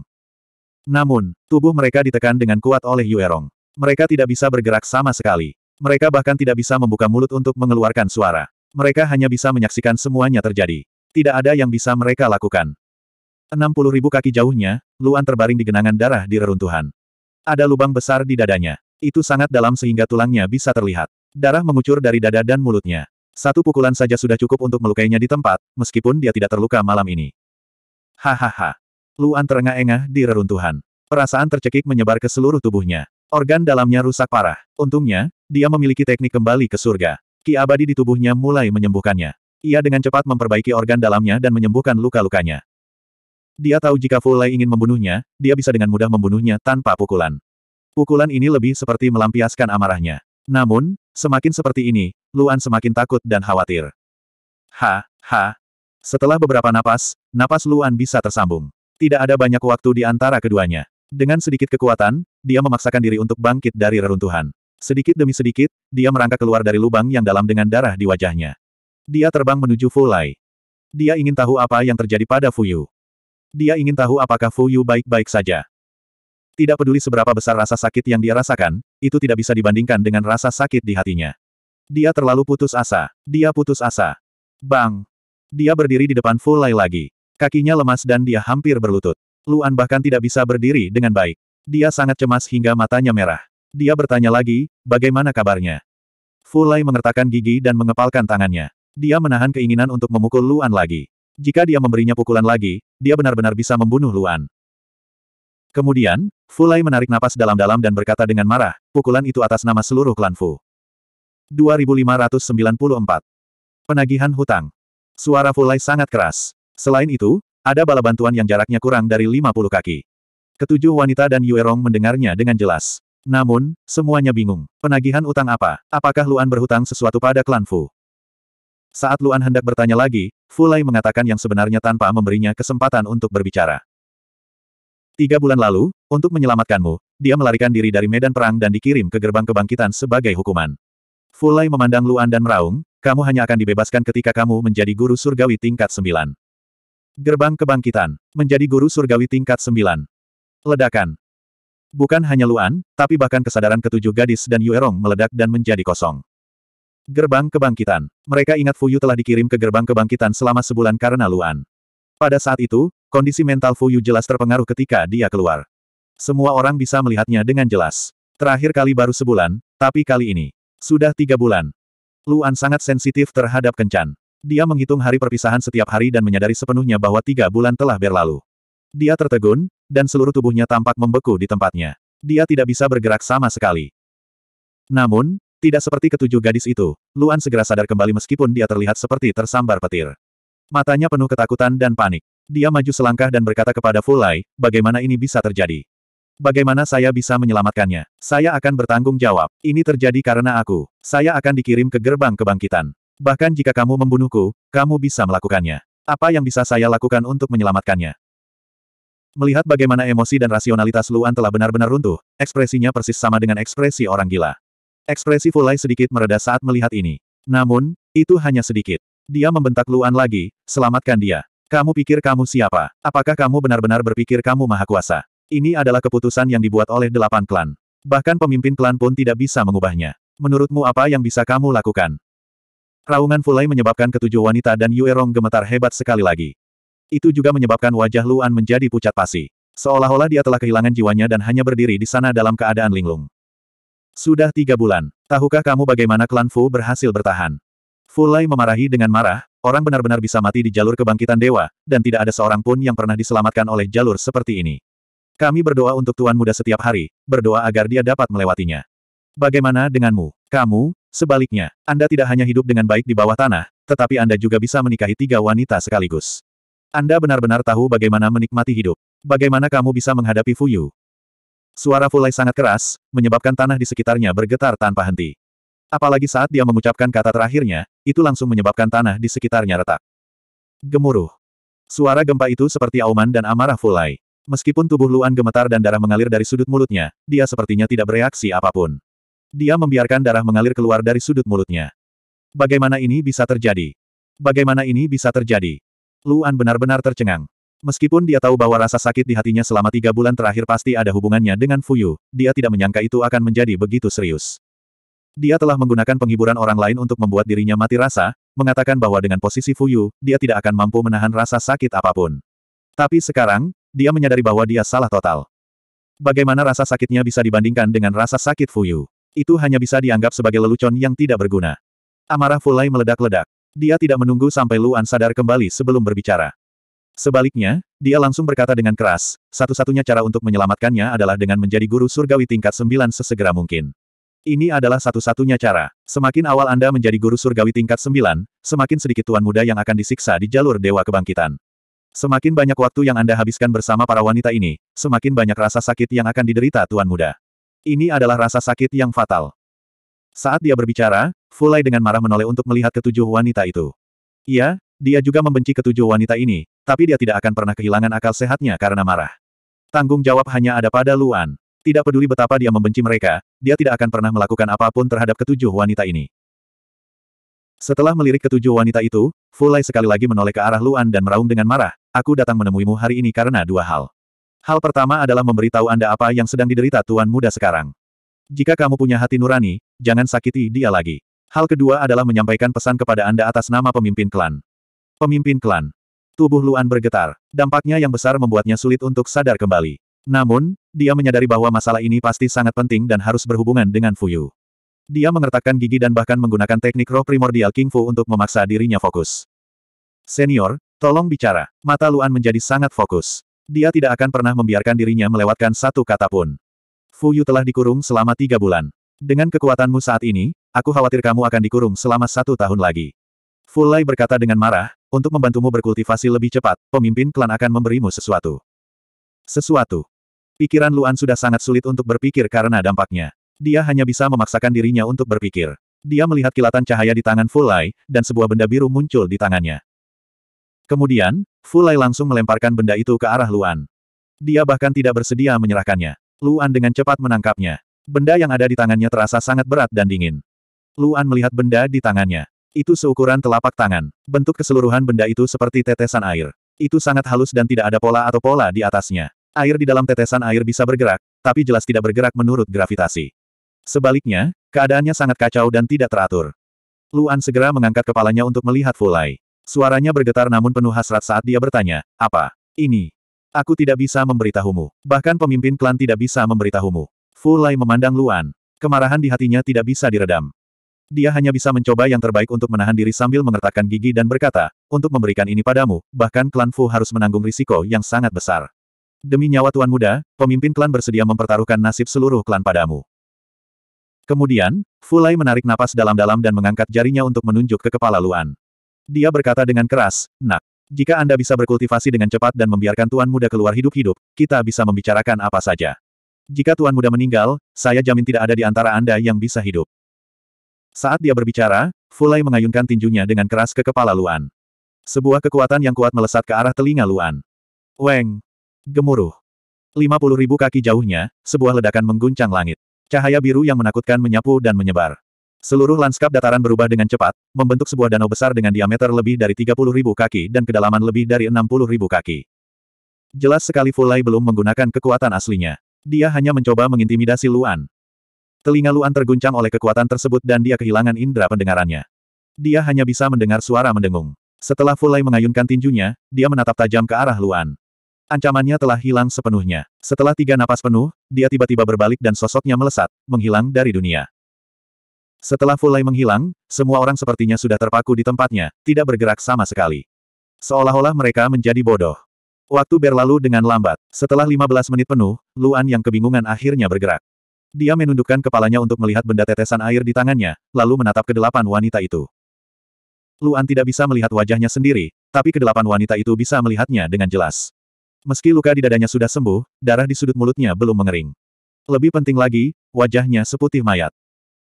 Namun, tubuh mereka ditekan dengan kuat oleh Yuerong. Mereka tidak bisa bergerak sama sekali. Mereka bahkan tidak bisa membuka mulut untuk mengeluarkan suara. Mereka hanya bisa menyaksikan semuanya terjadi. Tidak ada yang bisa mereka lakukan. puluh ribu kaki jauhnya, Luan terbaring di genangan darah di reruntuhan. Ada lubang besar di dadanya. Itu sangat dalam sehingga tulangnya bisa terlihat. Darah mengucur dari dada dan mulutnya. Satu pukulan saja sudah cukup untuk melukainya di tempat, meskipun dia tidak terluka malam ini. Hahaha. Luan terengah-engah di reruntuhan. Perasaan tercekik menyebar ke seluruh tubuhnya. Organ dalamnya rusak parah. Untungnya, dia memiliki teknik kembali ke surga. Ki abadi di tubuhnya mulai menyembuhkannya. Ia dengan cepat memperbaiki organ dalamnya dan menyembuhkan luka-lukanya. Dia tahu jika Fulai ingin membunuhnya, dia bisa dengan mudah membunuhnya tanpa pukulan. Pukulan ini lebih seperti melampiaskan amarahnya. Namun, semakin seperti ini, Luan semakin takut dan khawatir. Ha, ha. Setelah beberapa napas, napas Luan bisa tersambung. Tidak ada banyak waktu di antara keduanya. Dengan sedikit kekuatan, dia memaksakan diri untuk bangkit dari reruntuhan. Sedikit demi sedikit, dia merangkak keluar dari lubang yang dalam dengan darah di wajahnya. Dia terbang menuju Fulai. Dia ingin tahu apa yang terjadi pada Fuyu. Dia ingin tahu apakah Fu Yu baik-baik saja. Tidak peduli seberapa besar rasa sakit yang dia rasakan, itu tidak bisa dibandingkan dengan rasa sakit di hatinya. Dia terlalu putus asa. Dia putus asa. Bang! Dia berdiri di depan Fu Lai lagi. Kakinya lemas dan dia hampir berlutut. Luan bahkan tidak bisa berdiri dengan baik. Dia sangat cemas hingga matanya merah. Dia bertanya lagi, bagaimana kabarnya? Fu Lai mengertakkan gigi dan mengepalkan tangannya. Dia menahan keinginan untuk memukul Luan lagi. Jika dia memberinya pukulan lagi, dia benar-benar bisa membunuh Luan. Kemudian, Fulai menarik napas dalam-dalam dan berkata dengan marah, pukulan itu atas nama seluruh klan Fu. 2594. Penagihan hutang. Suara Fulai sangat keras. Selain itu, ada bala bantuan yang jaraknya kurang dari 50 kaki. Ketujuh wanita dan Yuerong mendengarnya dengan jelas. Namun, semuanya bingung. Penagihan utang apa? Apakah Luan berhutang sesuatu pada klan Fu? Saat Luan hendak bertanya lagi, Fulai mengatakan yang sebenarnya tanpa memberinya kesempatan untuk berbicara. Tiga bulan lalu, untuk menyelamatkanmu, dia melarikan diri dari medan perang dan dikirim ke gerbang kebangkitan sebagai hukuman. Fulai memandang Luan dan meraung, kamu hanya akan dibebaskan ketika kamu menjadi guru surgawi tingkat Sembilan. Gerbang kebangkitan, menjadi guru surgawi tingkat Sembilan. Ledakan. Bukan hanya Luan, tapi bahkan kesadaran ketujuh gadis dan Yuerong meledak dan menjadi kosong. Gerbang Kebangkitan. Mereka ingat Fuyu telah dikirim ke Gerbang Kebangkitan selama sebulan karena Luan. Pada saat itu, kondisi mental Fuyu jelas terpengaruh ketika dia keluar. Semua orang bisa melihatnya dengan jelas. Terakhir kali baru sebulan, tapi kali ini. Sudah tiga bulan. Luan sangat sensitif terhadap kencan. Dia menghitung hari perpisahan setiap hari dan menyadari sepenuhnya bahwa tiga bulan telah berlalu. Dia tertegun, dan seluruh tubuhnya tampak membeku di tempatnya. Dia tidak bisa bergerak sama sekali. Namun, tidak seperti ketujuh gadis itu, Luan segera sadar kembali meskipun dia terlihat seperti tersambar petir. Matanya penuh ketakutan dan panik. Dia maju selangkah dan berkata kepada Fulai, bagaimana ini bisa terjadi? Bagaimana saya bisa menyelamatkannya? Saya akan bertanggung jawab. Ini terjadi karena aku. Saya akan dikirim ke gerbang kebangkitan. Bahkan jika kamu membunuhku, kamu bisa melakukannya. Apa yang bisa saya lakukan untuk menyelamatkannya? Melihat bagaimana emosi dan rasionalitas Luan telah benar-benar runtuh, ekspresinya persis sama dengan ekspresi orang gila. Ekspresi Fulai sedikit mereda saat melihat ini. Namun, itu hanya sedikit. Dia membentak Luan lagi, selamatkan dia. Kamu pikir kamu siapa? Apakah kamu benar-benar berpikir kamu maha kuasa? Ini adalah keputusan yang dibuat oleh delapan klan. Bahkan pemimpin klan pun tidak bisa mengubahnya. Menurutmu apa yang bisa kamu lakukan? Raungan Fulai menyebabkan ketujuh wanita dan Yuerong gemetar hebat sekali lagi. Itu juga menyebabkan wajah Luan menjadi pucat pasi. Seolah-olah dia telah kehilangan jiwanya dan hanya berdiri di sana dalam keadaan linglung. Sudah tiga bulan. Tahukah kamu bagaimana klan Fu berhasil bertahan? Fu Lai memarahi dengan marah, orang benar-benar bisa mati di jalur kebangkitan dewa, dan tidak ada seorang pun yang pernah diselamatkan oleh jalur seperti ini. Kami berdoa untuk Tuan Muda setiap hari, berdoa agar dia dapat melewatinya. Bagaimana denganmu? Kamu, sebaliknya, Anda tidak hanya hidup dengan baik di bawah tanah, tetapi Anda juga bisa menikahi tiga wanita sekaligus. Anda benar-benar tahu bagaimana menikmati hidup. Bagaimana kamu bisa menghadapi Fuyu? Suara Fulai sangat keras, menyebabkan tanah di sekitarnya bergetar tanpa henti. Apalagi saat dia mengucapkan kata terakhirnya, itu langsung menyebabkan tanah di sekitarnya retak. Gemuruh. Suara gempa itu seperti auman dan amarah Fulai. Meskipun tubuh Luan gemetar dan darah mengalir dari sudut mulutnya, dia sepertinya tidak bereaksi apapun. Dia membiarkan darah mengalir keluar dari sudut mulutnya. Bagaimana ini bisa terjadi? Bagaimana ini bisa terjadi? Luan benar-benar tercengang. Meskipun dia tahu bahwa rasa sakit di hatinya selama tiga bulan terakhir pasti ada hubungannya dengan Fuyu, dia tidak menyangka itu akan menjadi begitu serius. Dia telah menggunakan penghiburan orang lain untuk membuat dirinya mati rasa, mengatakan bahwa dengan posisi Fuyu, dia tidak akan mampu menahan rasa sakit apapun. Tapi sekarang, dia menyadari bahwa dia salah total. Bagaimana rasa sakitnya bisa dibandingkan dengan rasa sakit Fuyu? Itu hanya bisa dianggap sebagai lelucon yang tidak berguna. Amarah Fulai meledak-ledak. Dia tidak menunggu sampai Luan sadar kembali sebelum berbicara. Sebaliknya, dia langsung berkata dengan keras, satu-satunya cara untuk menyelamatkannya adalah dengan menjadi guru surgawi tingkat sembilan sesegera mungkin. Ini adalah satu-satunya cara. Semakin awal Anda menjadi guru surgawi tingkat sembilan, semakin sedikit tuan muda yang akan disiksa di jalur Dewa Kebangkitan. Semakin banyak waktu yang Anda habiskan bersama para wanita ini, semakin banyak rasa sakit yang akan diderita tuan muda. Ini adalah rasa sakit yang fatal. Saat dia berbicara, Fulai dengan marah menoleh untuk melihat ketujuh wanita itu. Ia, dia juga membenci ketujuh wanita ini, tapi dia tidak akan pernah kehilangan akal sehatnya karena marah. Tanggung jawab hanya ada pada Luan. Tidak peduli betapa dia membenci mereka, dia tidak akan pernah melakukan apapun terhadap ketujuh wanita ini. Setelah melirik ketujuh wanita itu, Fulai sekali lagi menoleh ke arah Luan dan meraung dengan marah, aku datang menemuimu hari ini karena dua hal. Hal pertama adalah memberitahu Anda apa yang sedang diderita tuan muda sekarang. Jika kamu punya hati nurani, jangan sakiti dia lagi. Hal kedua adalah menyampaikan pesan kepada Anda atas nama pemimpin klan. Pemimpin klan. Tubuh Luan bergetar. Dampaknya yang besar membuatnya sulit untuk sadar kembali. Namun, dia menyadari bahwa masalah ini pasti sangat penting dan harus berhubungan dengan Fuyu. Dia mengertakkan gigi dan bahkan menggunakan teknik roh primordial King Fu untuk memaksa dirinya fokus. Senior, tolong bicara. Mata Luan menjadi sangat fokus. Dia tidak akan pernah membiarkan dirinya melewatkan satu kata pun. Fuyu telah dikurung selama tiga bulan. Dengan kekuatanmu saat ini, aku khawatir kamu akan dikurung selama satu tahun lagi. Fulai berkata dengan marah, untuk membantumu berkultivasi lebih cepat, pemimpin klan akan memberimu sesuatu. Sesuatu. Pikiran Luan sudah sangat sulit untuk berpikir karena dampaknya. Dia hanya bisa memaksakan dirinya untuk berpikir. Dia melihat kilatan cahaya di tangan Fulai, dan sebuah benda biru muncul di tangannya. Kemudian, Fulai langsung melemparkan benda itu ke arah Luan. Dia bahkan tidak bersedia menyerahkannya. Luan dengan cepat menangkapnya. Benda yang ada di tangannya terasa sangat berat dan dingin. Luan melihat benda di tangannya. Itu seukuran telapak tangan. Bentuk keseluruhan benda itu seperti tetesan air. Itu sangat halus dan tidak ada pola atau pola di atasnya. Air di dalam tetesan air bisa bergerak, tapi jelas tidak bergerak menurut gravitasi. Sebaliknya, keadaannya sangat kacau dan tidak teratur. Luan segera mengangkat kepalanya untuk melihat Fulai. Suaranya bergetar namun penuh hasrat saat dia bertanya, apa? Ini. Aku tidak bisa memberitahumu. Bahkan pemimpin klan tidak bisa memberitahumu. Fulai memandang Luan. Kemarahan di hatinya tidak bisa diredam. Dia hanya bisa mencoba yang terbaik untuk menahan diri sambil mengertakkan gigi dan berkata, untuk memberikan ini padamu, bahkan klan Fu harus menanggung risiko yang sangat besar. Demi nyawa Tuan Muda, pemimpin klan bersedia mempertaruhkan nasib seluruh klan padamu. Kemudian, Fu Fulai menarik napas dalam-dalam dan mengangkat jarinya untuk menunjuk ke kepala Luan. Dia berkata dengan keras, nak, jika Anda bisa berkultivasi dengan cepat dan membiarkan Tuan Muda keluar hidup-hidup, kita bisa membicarakan apa saja. Jika Tuan Muda meninggal, saya jamin tidak ada di antara Anda yang bisa hidup. Saat dia berbicara, Fulai mengayunkan tinjunya dengan keras ke kepala Luan. Sebuah kekuatan yang kuat melesat ke arah telinga Luan. Weng! Gemuruh. 50 ribu kaki jauhnya, sebuah ledakan mengguncang langit. Cahaya biru yang menakutkan menyapu dan menyebar. Seluruh lanskap dataran berubah dengan cepat, membentuk sebuah danau besar dengan diameter lebih dari 30 ribu kaki dan kedalaman lebih dari 60 ribu kaki. Jelas sekali Fulai belum menggunakan kekuatan aslinya. Dia hanya mencoba mengintimidasi Luan. Telinga Luan terguncang oleh kekuatan tersebut dan dia kehilangan indera pendengarannya. Dia hanya bisa mendengar suara mendengung. Setelah Fulai mengayunkan tinjunya, dia menatap tajam ke arah Luan. Ancamannya telah hilang sepenuhnya. Setelah tiga napas penuh, dia tiba-tiba berbalik dan sosoknya melesat, menghilang dari dunia. Setelah Fulai menghilang, semua orang sepertinya sudah terpaku di tempatnya, tidak bergerak sama sekali. Seolah-olah mereka menjadi bodoh. Waktu berlalu dengan lambat. Setelah 15 menit penuh, Luan yang kebingungan akhirnya bergerak. Dia menundukkan kepalanya untuk melihat benda tetesan air di tangannya, lalu menatap kedelapan wanita itu. Luan tidak bisa melihat wajahnya sendiri, tapi kedelapan wanita itu bisa melihatnya dengan jelas. Meski luka di dadanya sudah sembuh, darah di sudut mulutnya belum mengering. Lebih penting lagi, wajahnya seputih mayat.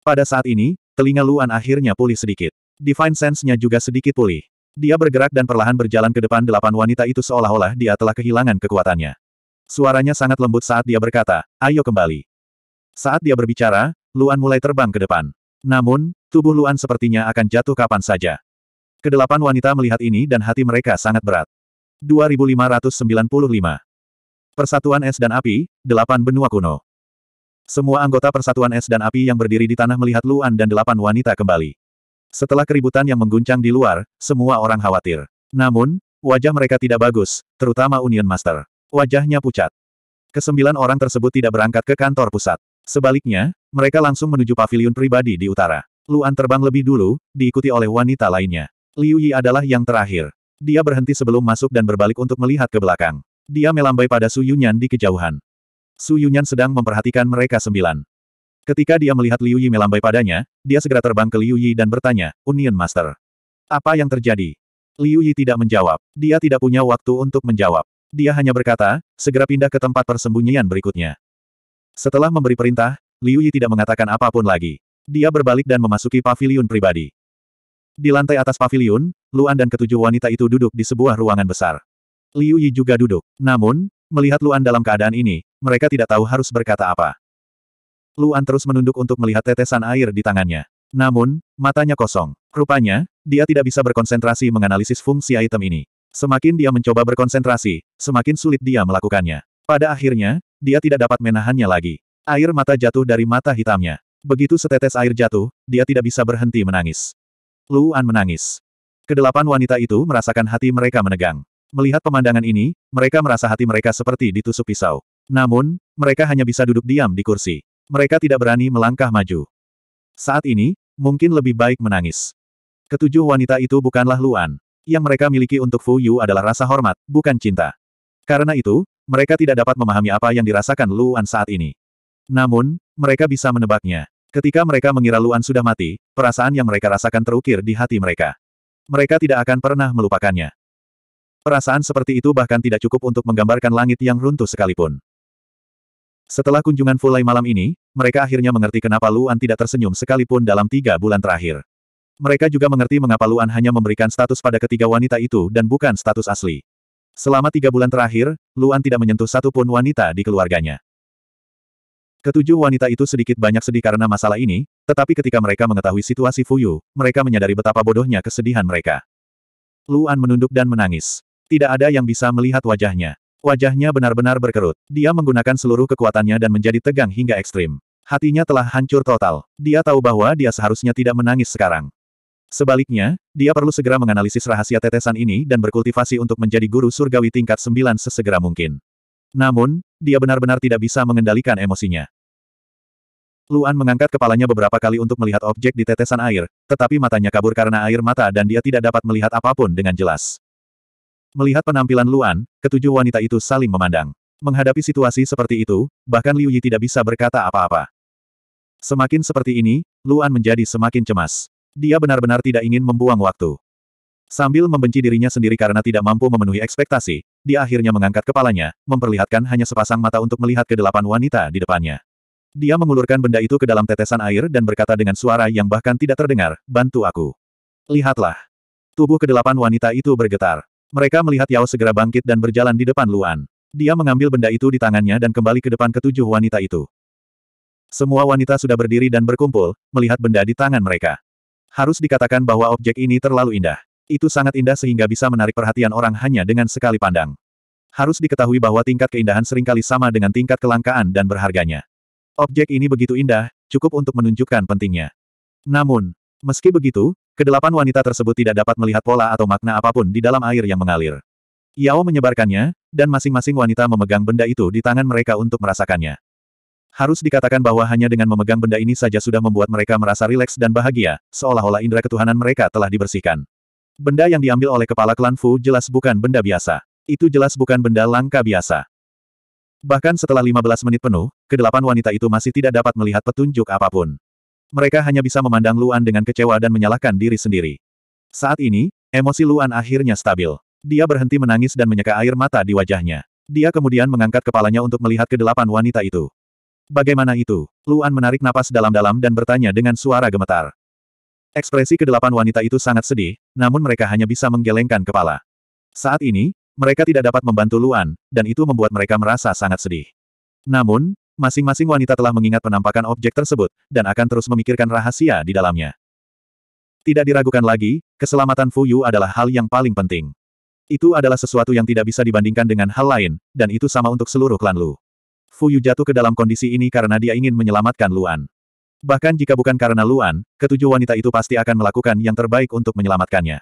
Pada saat ini, telinga Luan akhirnya pulih sedikit. Divine sense-nya juga sedikit pulih. Dia bergerak dan perlahan berjalan ke depan delapan wanita itu seolah-olah dia telah kehilangan kekuatannya. Suaranya sangat lembut saat dia berkata, ayo kembali. Saat dia berbicara, Luan mulai terbang ke depan. Namun, tubuh Luan sepertinya akan jatuh kapan saja. Kedelapan wanita melihat ini dan hati mereka sangat berat. 2595 Persatuan Es dan Api, Delapan Benua Kuno Semua anggota Persatuan Es dan Api yang berdiri di tanah melihat Luan dan delapan wanita kembali. Setelah keributan yang mengguncang di luar, semua orang khawatir. Namun, wajah mereka tidak bagus, terutama Union Master. Wajahnya pucat. Kesembilan orang tersebut tidak berangkat ke kantor pusat. Sebaliknya, mereka langsung menuju paviliun pribadi di utara. Luan terbang lebih dulu, diikuti oleh wanita lainnya. Liu Yi adalah yang terakhir. Dia berhenti sebelum masuk dan berbalik untuk melihat ke belakang. Dia melambai pada Su Yunyan di kejauhan. Su Yunyan sedang memperhatikan mereka sembilan. Ketika dia melihat Liu Yi melambai padanya, dia segera terbang ke Liu Yi dan bertanya, Union Master. Apa yang terjadi? Liu Yi tidak menjawab. Dia tidak punya waktu untuk menjawab. Dia hanya berkata, segera pindah ke tempat persembunyian berikutnya. Setelah memberi perintah, Liu Yi tidak mengatakan apapun lagi. Dia berbalik dan memasuki paviliun pribadi. Di lantai atas paviliun, Luan dan ketujuh wanita itu duduk di sebuah ruangan besar. Liu Yi juga duduk. Namun, melihat Luan dalam keadaan ini, mereka tidak tahu harus berkata apa. Luan terus menunduk untuk melihat tetesan air di tangannya. Namun, matanya kosong. Rupanya, dia tidak bisa berkonsentrasi menganalisis fungsi item ini. Semakin dia mencoba berkonsentrasi, semakin sulit dia melakukannya. Pada akhirnya, dia tidak dapat menahannya lagi. Air mata jatuh dari mata hitamnya. Begitu setetes air jatuh, dia tidak bisa berhenti menangis. Luan menangis. Kedelapan wanita itu merasakan hati mereka menegang. Melihat pemandangan ini, mereka merasa hati mereka seperti ditusuk pisau. Namun, mereka hanya bisa duduk diam di kursi. Mereka tidak berani melangkah maju. Saat ini, mungkin lebih baik menangis. Ketujuh wanita itu bukanlah Luan. Yang mereka miliki untuk Fu Yu adalah rasa hormat, bukan cinta. Karena itu, mereka tidak dapat memahami apa yang dirasakan Luan saat ini. Namun, mereka bisa menebaknya. Ketika mereka mengira Luan sudah mati, perasaan yang mereka rasakan terukir di hati mereka. Mereka tidak akan pernah melupakannya. Perasaan seperti itu bahkan tidak cukup untuk menggambarkan langit yang runtuh sekalipun. Setelah kunjungan Fulai malam ini, mereka akhirnya mengerti kenapa Luan tidak tersenyum sekalipun dalam tiga bulan terakhir. Mereka juga mengerti mengapa Luan hanya memberikan status pada ketiga wanita itu dan bukan status asli. Selama tiga bulan terakhir, Luan tidak menyentuh satu pun wanita di keluarganya. Ketujuh wanita itu sedikit banyak sedih karena masalah ini, tetapi ketika mereka mengetahui situasi Fuyu, mereka menyadari betapa bodohnya kesedihan mereka. Luan menunduk dan menangis. Tidak ada yang bisa melihat wajahnya. Wajahnya benar-benar berkerut. Dia menggunakan seluruh kekuatannya dan menjadi tegang hingga ekstrim. Hatinya telah hancur total. Dia tahu bahwa dia seharusnya tidak menangis sekarang. Sebaliknya, dia perlu segera menganalisis rahasia tetesan ini dan berkultivasi untuk menjadi guru surgawi tingkat sembilan sesegera mungkin. Namun, dia benar-benar tidak bisa mengendalikan emosinya. Luan mengangkat kepalanya beberapa kali untuk melihat objek di tetesan air, tetapi matanya kabur karena air mata dan dia tidak dapat melihat apapun dengan jelas. Melihat penampilan Luan, ketujuh wanita itu saling memandang. Menghadapi situasi seperti itu, bahkan Liu Yi tidak bisa berkata apa-apa. Semakin seperti ini, Luan menjadi semakin cemas. Dia benar-benar tidak ingin membuang waktu. Sambil membenci dirinya sendiri karena tidak mampu memenuhi ekspektasi, dia akhirnya mengangkat kepalanya, memperlihatkan hanya sepasang mata untuk melihat ke delapan wanita di depannya. Dia mengulurkan benda itu ke dalam tetesan air dan berkata dengan suara yang bahkan tidak terdengar, bantu aku. Lihatlah. Tubuh kedelapan wanita itu bergetar. Mereka melihat Yao segera bangkit dan berjalan di depan Luan. Dia mengambil benda itu di tangannya dan kembali ke depan ketujuh wanita itu. Semua wanita sudah berdiri dan berkumpul, melihat benda di tangan mereka. Harus dikatakan bahwa objek ini terlalu indah. Itu sangat indah sehingga bisa menarik perhatian orang hanya dengan sekali pandang. Harus diketahui bahwa tingkat keindahan seringkali sama dengan tingkat kelangkaan dan berharganya. Objek ini begitu indah, cukup untuk menunjukkan pentingnya. Namun, meski begitu, kedelapan wanita tersebut tidak dapat melihat pola atau makna apapun di dalam air yang mengalir. Yao menyebarkannya, dan masing-masing wanita memegang benda itu di tangan mereka untuk merasakannya. Harus dikatakan bahwa hanya dengan memegang benda ini saja sudah membuat mereka merasa rileks dan bahagia, seolah-olah indera ketuhanan mereka telah dibersihkan. Benda yang diambil oleh kepala klan Fu jelas bukan benda biasa. Itu jelas bukan benda langka biasa. Bahkan setelah 15 menit penuh, kedelapan wanita itu masih tidak dapat melihat petunjuk apapun. Mereka hanya bisa memandang Luan dengan kecewa dan menyalahkan diri sendiri. Saat ini, emosi Luan akhirnya stabil. Dia berhenti menangis dan menyeka air mata di wajahnya. Dia kemudian mengangkat kepalanya untuk melihat kedelapan wanita itu. Bagaimana itu? Luan menarik napas dalam-dalam dan bertanya dengan suara gemetar. Ekspresi kedelapan wanita itu sangat sedih, namun mereka hanya bisa menggelengkan kepala. Saat ini, mereka tidak dapat membantu Luan, dan itu membuat mereka merasa sangat sedih. Namun, masing-masing wanita telah mengingat penampakan objek tersebut, dan akan terus memikirkan rahasia di dalamnya. Tidak diragukan lagi, keselamatan Fuyu adalah hal yang paling penting. Itu adalah sesuatu yang tidak bisa dibandingkan dengan hal lain, dan itu sama untuk seluruh klan Lu. Fu Yu jatuh ke dalam kondisi ini karena dia ingin menyelamatkan Luan. Bahkan jika bukan karena Luan, ketujuh wanita itu pasti akan melakukan yang terbaik untuk menyelamatkannya.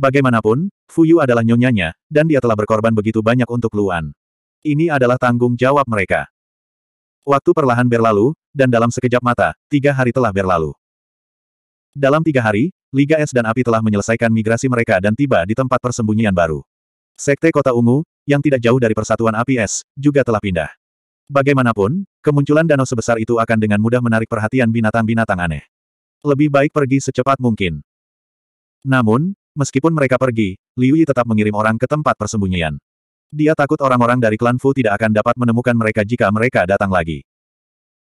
Bagaimanapun, Fu Yu adalah nyonyanya, dan dia telah berkorban begitu banyak untuk Luan. Ini adalah tanggung jawab mereka. Waktu perlahan berlalu, dan dalam sekejap mata, tiga hari telah berlalu. Dalam tiga hari, Liga Es dan Api telah menyelesaikan migrasi mereka dan tiba di tempat persembunyian baru. Sekte Kota Ungu, yang tidak jauh dari Persatuan Api Es, juga telah pindah. Bagaimanapun, kemunculan danau sebesar itu akan dengan mudah menarik perhatian binatang-binatang aneh. Lebih baik pergi secepat mungkin. Namun, meskipun mereka pergi, Liu Yi tetap mengirim orang ke tempat persembunyian. Dia takut orang-orang dari klan Fu tidak akan dapat menemukan mereka jika mereka datang lagi.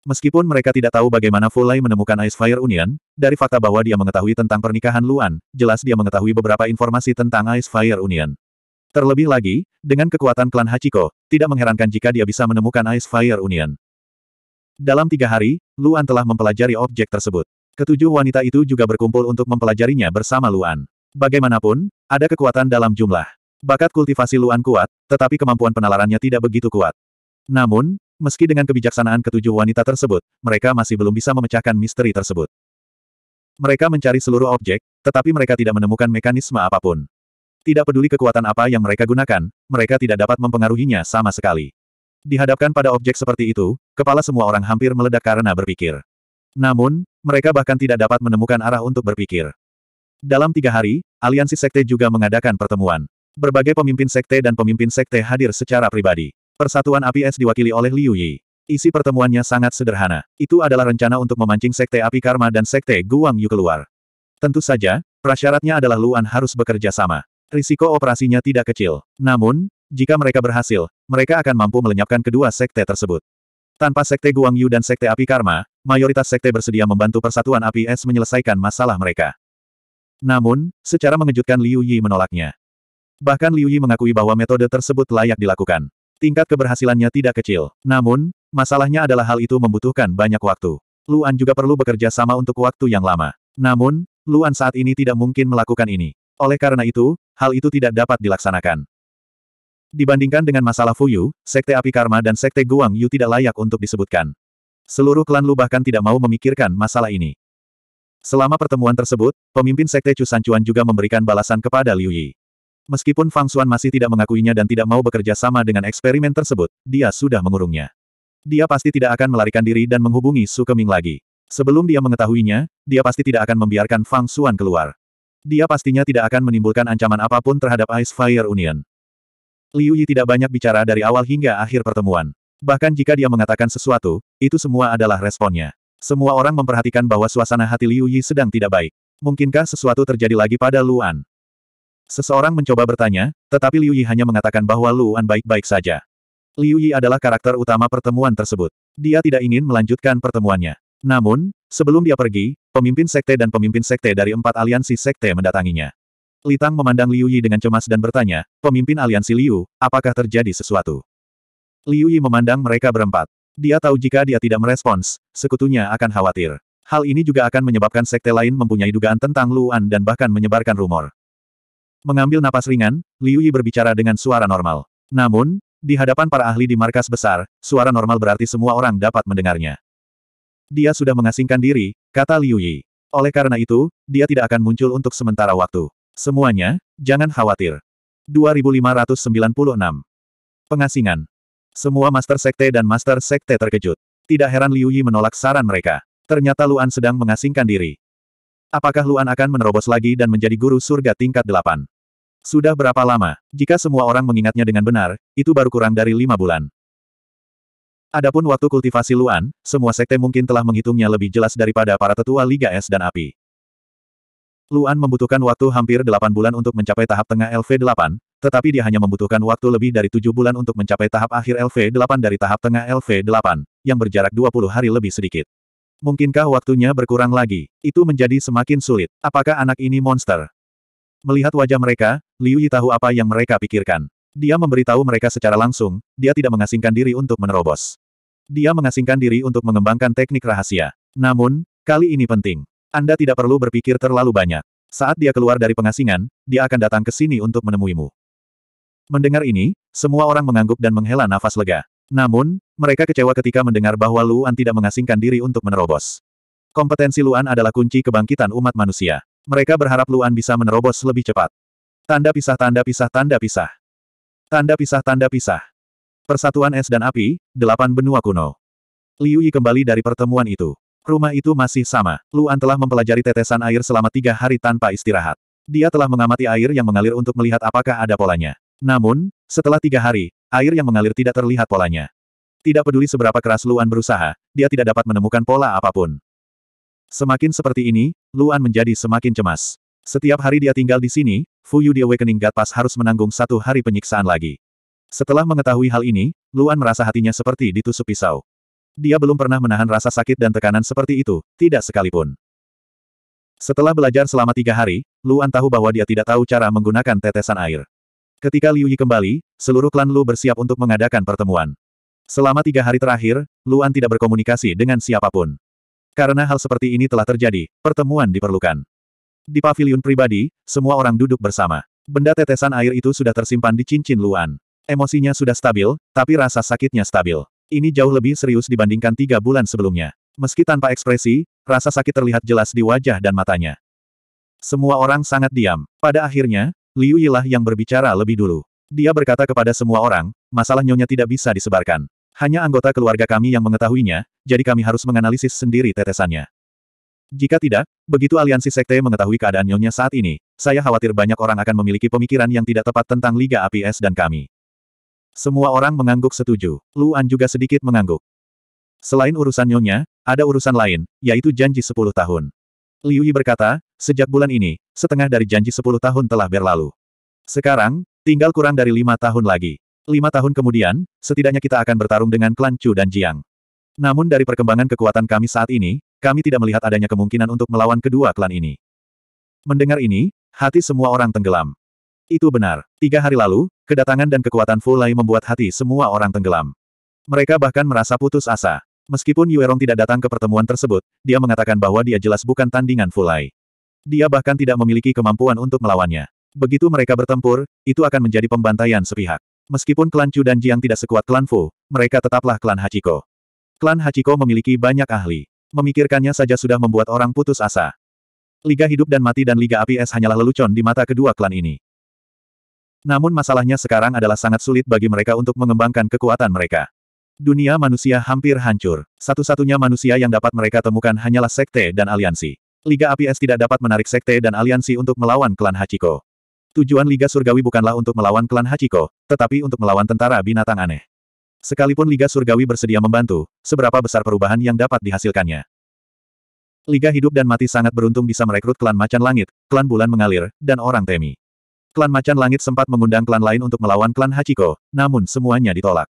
Meskipun mereka tidak tahu bagaimana Fu Lai menemukan Ice Fire Union, dari fakta bahwa dia mengetahui tentang pernikahan Luan, jelas dia mengetahui beberapa informasi tentang Ice Fire Union. Terlebih lagi, dengan kekuatan klan Hachiko, tidak mengherankan jika dia bisa menemukan Ice Fire Union. Dalam tiga hari, Luan telah mempelajari objek tersebut. Ketujuh wanita itu juga berkumpul untuk mempelajarinya bersama Luan. Bagaimanapun, ada kekuatan dalam jumlah. Bakat kultivasi Luan kuat, tetapi kemampuan penalarannya tidak begitu kuat. Namun, meski dengan kebijaksanaan ketujuh wanita tersebut, mereka masih belum bisa memecahkan misteri tersebut. Mereka mencari seluruh objek, tetapi mereka tidak menemukan mekanisme apapun. Tidak peduli kekuatan apa yang mereka gunakan, mereka tidak dapat mempengaruhinya sama sekali. Dihadapkan pada objek seperti itu, kepala semua orang hampir meledak karena berpikir. Namun, mereka bahkan tidak dapat menemukan arah untuk berpikir. Dalam tiga hari, aliansi sekte juga mengadakan pertemuan. Berbagai pemimpin sekte dan pemimpin sekte hadir secara pribadi. Persatuan Api Es diwakili oleh Liu Yi. Isi pertemuannya sangat sederhana. Itu adalah rencana untuk memancing sekte Api Karma dan sekte Guang Yu keluar. Tentu saja, prasyaratnya adalah Luan harus bekerja sama. Risiko operasinya tidak kecil. Namun, jika mereka berhasil, mereka akan mampu melenyapkan kedua sekte tersebut. Tanpa sekte Guangyu dan sekte api karma, mayoritas sekte bersedia membantu persatuan api es menyelesaikan masalah mereka. Namun, secara mengejutkan Liu Yi menolaknya. Bahkan Liu Yi mengakui bahwa metode tersebut layak dilakukan. Tingkat keberhasilannya tidak kecil. Namun, masalahnya adalah hal itu membutuhkan banyak waktu. Luan juga perlu bekerja sama untuk waktu yang lama. Namun, Luan saat ini tidak mungkin melakukan ini. Oleh karena itu, hal itu tidak dapat dilaksanakan. Dibandingkan dengan masalah Fuyu, Sekte Api Karma dan Sekte Guang Yu tidak layak untuk disebutkan. Seluruh klan Lu bahkan tidak mau memikirkan masalah ini. Selama pertemuan tersebut, pemimpin Sekte Cusancuan juga memberikan balasan kepada Liu Yi. Meskipun Fang Xuan masih tidak mengakuinya dan tidak mau bekerja sama dengan eksperimen tersebut, dia sudah mengurungnya. Dia pasti tidak akan melarikan diri dan menghubungi Su Keming lagi. Sebelum dia mengetahuinya, dia pasti tidak akan membiarkan Fang Xuan keluar. Dia pastinya tidak akan menimbulkan ancaman apapun terhadap Ice Fire Union. Liu Yi tidak banyak bicara dari awal hingga akhir pertemuan. Bahkan jika dia mengatakan sesuatu, itu semua adalah responnya. Semua orang memperhatikan bahwa suasana hati Liu Yi sedang tidak baik. Mungkinkah sesuatu terjadi lagi pada Luan? Seseorang mencoba bertanya, tetapi Liu Yi hanya mengatakan bahwa Luan baik-baik saja. Liu Yi adalah karakter utama pertemuan tersebut. Dia tidak ingin melanjutkan pertemuannya. Namun, sebelum dia pergi, pemimpin sekte dan pemimpin sekte dari empat aliansi sekte mendatanginya. Litang memandang Liu Yi dengan cemas dan bertanya, pemimpin aliansi Liu, apakah terjadi sesuatu? Liu Yi memandang mereka berempat. Dia tahu jika dia tidak merespons, sekutunya akan khawatir. Hal ini juga akan menyebabkan sekte lain mempunyai dugaan tentang Luan dan bahkan menyebarkan rumor. Mengambil napas ringan, Liu Yi berbicara dengan suara normal. Namun, di hadapan para ahli di markas besar, suara normal berarti semua orang dapat mendengarnya. Dia sudah mengasingkan diri, kata Liu Yi. Oleh karena itu, dia tidak akan muncul untuk sementara waktu. Semuanya, jangan khawatir. 2596. Pengasingan. Semua Master Sekte dan Master Sekte terkejut. Tidak heran Liu Yi menolak saran mereka. Ternyata Luan sedang mengasingkan diri. Apakah Luan akan menerobos lagi dan menjadi guru surga tingkat delapan? Sudah berapa lama? Jika semua orang mengingatnya dengan benar, itu baru kurang dari lima bulan. Adapun waktu kultivasi Luan, semua sekte mungkin telah menghitungnya lebih jelas daripada para tetua Liga Es dan Api. Luan membutuhkan waktu hampir 8 bulan untuk mencapai tahap tengah LV8, tetapi dia hanya membutuhkan waktu lebih dari 7 bulan untuk mencapai tahap akhir LV8 dari tahap tengah LV8, yang berjarak 20 hari lebih sedikit. Mungkinkah waktunya berkurang lagi? Itu menjadi semakin sulit. Apakah anak ini monster? Melihat wajah mereka, Liu Yi tahu apa yang mereka pikirkan. Dia memberitahu mereka secara langsung, dia tidak mengasingkan diri untuk menerobos. Dia mengasingkan diri untuk mengembangkan teknik rahasia. Namun, kali ini penting. Anda tidak perlu berpikir terlalu banyak. Saat dia keluar dari pengasingan, dia akan datang ke sini untuk menemuimu. Mendengar ini, semua orang mengangguk dan menghela nafas lega. Namun, mereka kecewa ketika mendengar bahwa Luan tidak mengasingkan diri untuk menerobos. Kompetensi Luan adalah kunci kebangkitan umat manusia. Mereka berharap Luan bisa menerobos lebih cepat. Tanda pisah tanda pisah tanda pisah. Tanda pisah-tanda pisah. Persatuan es dan api, delapan benua kuno. Liu Yi kembali dari pertemuan itu. Rumah itu masih sama. Luan telah mempelajari tetesan air selama tiga hari tanpa istirahat. Dia telah mengamati air yang mengalir untuk melihat apakah ada polanya. Namun, setelah tiga hari, air yang mengalir tidak terlihat polanya. Tidak peduli seberapa keras Luan berusaha, dia tidak dapat menemukan pola apapun. Semakin seperti ini, Luan menjadi semakin cemas. Setiap hari dia tinggal di sini, Fuyu di Awakening God Pass harus menanggung satu hari penyiksaan lagi. Setelah mengetahui hal ini, Luan merasa hatinya seperti ditusuk pisau. Dia belum pernah menahan rasa sakit dan tekanan seperti itu, tidak sekalipun. Setelah belajar selama tiga hari, Luan tahu bahwa dia tidak tahu cara menggunakan tetesan air. Ketika Liu Yi kembali, seluruh klan Lu bersiap untuk mengadakan pertemuan. Selama tiga hari terakhir, Luan tidak berkomunikasi dengan siapapun. Karena hal seperti ini telah terjadi, pertemuan diperlukan. Di pavilion pribadi, semua orang duduk bersama. Benda tetesan air itu sudah tersimpan di cincin Luan. Emosinya sudah stabil, tapi rasa sakitnya stabil. Ini jauh lebih serius dibandingkan tiga bulan sebelumnya. Meski tanpa ekspresi, rasa sakit terlihat jelas di wajah dan matanya. Semua orang sangat diam. Pada akhirnya, Liu Yilah yang berbicara lebih dulu. Dia berkata kepada semua orang, masalah nyonya tidak bisa disebarkan. Hanya anggota keluarga kami yang mengetahuinya, jadi kami harus menganalisis sendiri tetesannya. Jika tidak, begitu aliansi sekte mengetahui keadaan nyonya saat ini, saya khawatir banyak orang akan memiliki pemikiran yang tidak tepat tentang Liga APS dan kami. Semua orang mengangguk setuju. Luan juga sedikit mengangguk. Selain urusan nyonya, ada urusan lain, yaitu janji 10 tahun. Liu Yi berkata, sejak bulan ini, setengah dari janji 10 tahun telah berlalu. Sekarang, tinggal kurang dari lima tahun lagi. Lima tahun kemudian, setidaknya kita akan bertarung dengan klan Chu dan Jiang. Namun dari perkembangan kekuatan kami saat ini, kami tidak melihat adanya kemungkinan untuk melawan kedua klan ini. Mendengar ini, hati semua orang tenggelam. Itu benar. Tiga hari lalu, kedatangan dan kekuatan Fulai membuat hati semua orang tenggelam. Mereka bahkan merasa putus asa. Meskipun Yuerong tidak datang ke pertemuan tersebut, dia mengatakan bahwa dia jelas bukan tandingan Fulai. Dia bahkan tidak memiliki kemampuan untuk melawannya. Begitu mereka bertempur, itu akan menjadi pembantaian sepihak. Meskipun klan Chu dan Jiang tidak sekuat klan Fu, mereka tetaplah klan Hachiko. Klan Hachiko memiliki banyak ahli. Memikirkannya saja sudah membuat orang putus asa. Liga Hidup dan Mati dan Liga Api Es hanyalah lelucon di mata kedua klan ini. Namun masalahnya sekarang adalah sangat sulit bagi mereka untuk mengembangkan kekuatan mereka. Dunia manusia hampir hancur. Satu-satunya manusia yang dapat mereka temukan hanyalah sekte dan aliansi. Liga Api Es tidak dapat menarik sekte dan aliansi untuk melawan klan Hachiko. Tujuan Liga Surgawi bukanlah untuk melawan klan Hachiko, tetapi untuk melawan tentara binatang aneh. Sekalipun Liga Surgawi bersedia membantu, seberapa besar perubahan yang dapat dihasilkannya. Liga Hidup dan Mati sangat beruntung bisa merekrut klan Macan Langit, klan Bulan Mengalir, dan orang Temi. Klan Macan Langit sempat mengundang klan lain untuk melawan klan Hachiko, namun semuanya ditolak.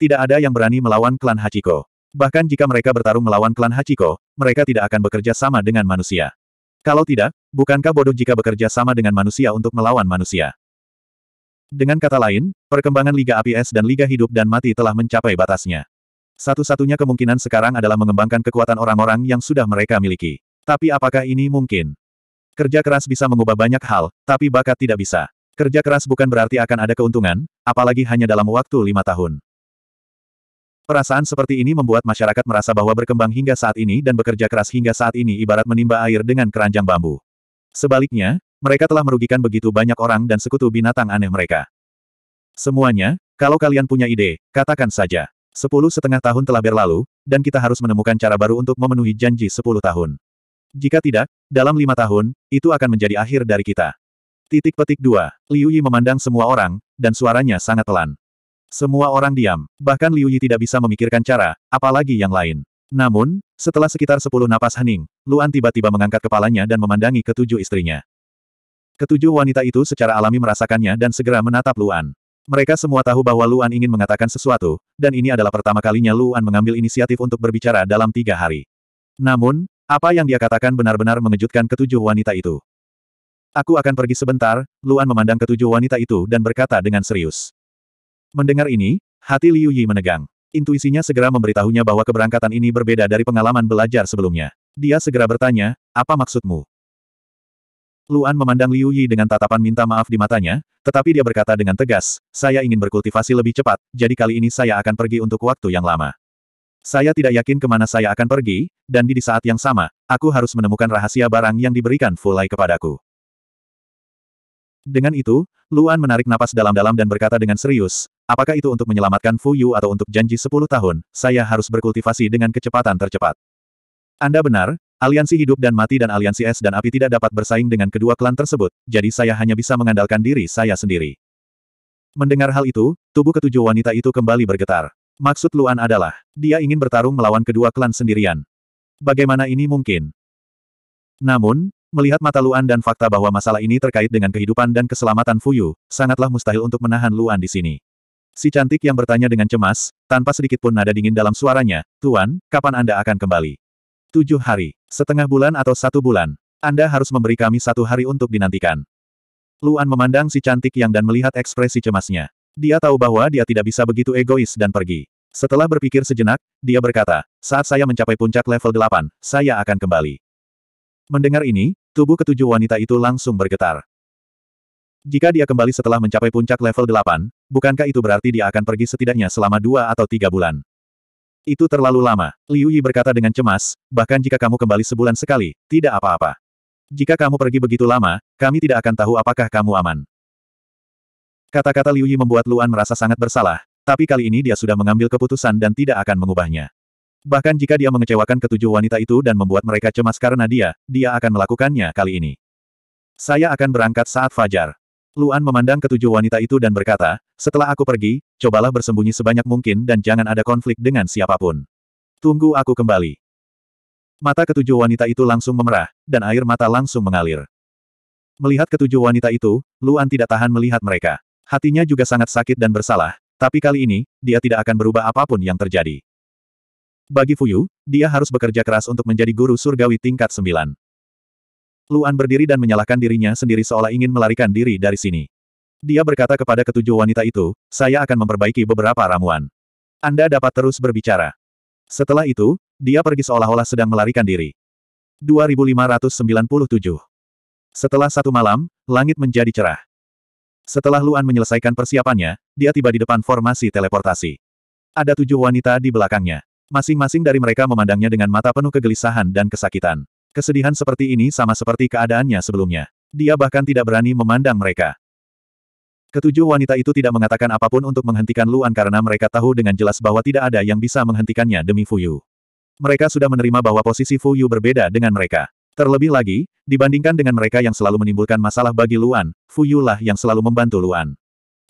Tidak ada yang berani melawan klan Hachiko. Bahkan jika mereka bertarung melawan klan Hachiko, mereka tidak akan bekerja sama dengan manusia. Kalau tidak, bukankah bodoh jika bekerja sama dengan manusia untuk melawan manusia? Dengan kata lain, perkembangan Liga APS dan Liga Hidup dan Mati telah mencapai batasnya. Satu-satunya kemungkinan sekarang adalah mengembangkan kekuatan orang-orang yang sudah mereka miliki. Tapi apakah ini mungkin? Kerja keras bisa mengubah banyak hal, tapi bakat tidak bisa. Kerja keras bukan berarti akan ada keuntungan, apalagi hanya dalam waktu lima tahun. Perasaan seperti ini membuat masyarakat merasa bahwa berkembang hingga saat ini dan bekerja keras hingga saat ini ibarat menimba air dengan keranjang bambu. Sebaliknya, mereka telah merugikan begitu banyak orang dan sekutu binatang aneh mereka. Semuanya, kalau kalian punya ide, katakan saja. Sepuluh setengah tahun telah berlalu, dan kita harus menemukan cara baru untuk memenuhi janji sepuluh tahun. Jika tidak, dalam lima tahun, itu akan menjadi akhir dari kita. Titik petik dua, Liu Yi memandang semua orang, dan suaranya sangat pelan. Semua orang diam, bahkan Liu Yi tidak bisa memikirkan cara, apalagi yang lain. Namun, setelah sekitar sepuluh napas hening, Luan tiba-tiba mengangkat kepalanya dan memandangi ketujuh istrinya. Ketujuh wanita itu secara alami merasakannya dan segera menatap Luan. Mereka semua tahu bahwa Luan ingin mengatakan sesuatu, dan ini adalah pertama kalinya Luan mengambil inisiatif untuk berbicara dalam tiga hari. Namun, apa yang dia katakan benar-benar mengejutkan ketujuh wanita itu. Aku akan pergi sebentar, Luan memandang ketujuh wanita itu dan berkata dengan serius. Mendengar ini, hati Liu Yi menegang. Intuisinya segera memberitahunya bahwa keberangkatan ini berbeda dari pengalaman belajar sebelumnya. Dia segera bertanya, apa maksudmu? Luan memandang Liu Yi dengan tatapan minta maaf di matanya, tetapi dia berkata dengan tegas, saya ingin berkultivasi lebih cepat, jadi kali ini saya akan pergi untuk waktu yang lama. Saya tidak yakin kemana saya akan pergi, dan di saat yang sama, aku harus menemukan rahasia barang yang diberikan Fulai kepadaku. Dengan itu, Luan menarik napas dalam-dalam dan berkata dengan serius, apakah itu untuk menyelamatkan Fu Yu atau untuk janji 10 tahun, saya harus berkultivasi dengan kecepatan tercepat. Anda benar, Aliansi Hidup dan Mati dan Aliansi Es dan Api tidak dapat bersaing dengan kedua klan tersebut, jadi saya hanya bisa mengandalkan diri saya sendiri. Mendengar hal itu, tubuh ketujuh wanita itu kembali bergetar. Maksud Luan adalah, dia ingin bertarung melawan kedua klan sendirian. Bagaimana ini mungkin? Namun, melihat mata Luan dan fakta bahwa masalah ini terkait dengan kehidupan dan keselamatan Fuyu, sangatlah mustahil untuk menahan Luan di sini. Si cantik yang bertanya dengan cemas, tanpa sedikit pun nada dingin dalam suaranya, Tuan, kapan Anda akan kembali? Tujuh hari, setengah bulan atau satu bulan, Anda harus memberi kami satu hari untuk dinantikan. Luan memandang si cantik yang dan melihat ekspresi cemasnya. Dia tahu bahwa dia tidak bisa begitu egois dan pergi. Setelah berpikir sejenak, dia berkata, saat saya mencapai puncak level 8, saya akan kembali. Mendengar ini, tubuh ketujuh wanita itu langsung bergetar. Jika dia kembali setelah mencapai puncak level 8, bukankah itu berarti dia akan pergi setidaknya selama dua atau tiga bulan? Itu terlalu lama, Liu Yi berkata dengan cemas, bahkan jika kamu kembali sebulan sekali, tidak apa-apa. Jika kamu pergi begitu lama, kami tidak akan tahu apakah kamu aman. Kata-kata Liu Yi membuat Luan merasa sangat bersalah, tapi kali ini dia sudah mengambil keputusan dan tidak akan mengubahnya. Bahkan jika dia mengecewakan ketujuh wanita itu dan membuat mereka cemas karena dia, dia akan melakukannya kali ini. Saya akan berangkat saat fajar. Luan memandang ketujuh wanita itu dan berkata, setelah aku pergi, cobalah bersembunyi sebanyak mungkin dan jangan ada konflik dengan siapapun. Tunggu aku kembali. Mata ketujuh wanita itu langsung memerah, dan air mata langsung mengalir. Melihat ketujuh wanita itu, Luan tidak tahan melihat mereka. Hatinya juga sangat sakit dan bersalah, tapi kali ini, dia tidak akan berubah apapun yang terjadi. Bagi Fuyu, dia harus bekerja keras untuk menjadi guru surgawi tingkat 9. Luan berdiri dan menyalahkan dirinya sendiri seolah ingin melarikan diri dari sini. Dia berkata kepada ketujuh wanita itu, saya akan memperbaiki beberapa ramuan. Anda dapat terus berbicara. Setelah itu, dia pergi seolah-olah sedang melarikan diri. 2597 Setelah satu malam, langit menjadi cerah. Setelah Luan menyelesaikan persiapannya, dia tiba di depan formasi teleportasi. Ada tujuh wanita di belakangnya. Masing-masing dari mereka memandangnya dengan mata penuh kegelisahan dan kesakitan. Kesedihan seperti ini sama seperti keadaannya sebelumnya. Dia bahkan tidak berani memandang mereka. Ketujuh wanita itu tidak mengatakan apapun untuk menghentikan Luan karena mereka tahu dengan jelas bahwa tidak ada yang bisa menghentikannya demi Fuyu. Mereka sudah menerima bahwa posisi Fuyu berbeda dengan mereka. Terlebih lagi, dibandingkan dengan mereka yang selalu menimbulkan masalah bagi Luan, Fuyu lah yang selalu membantu Luan.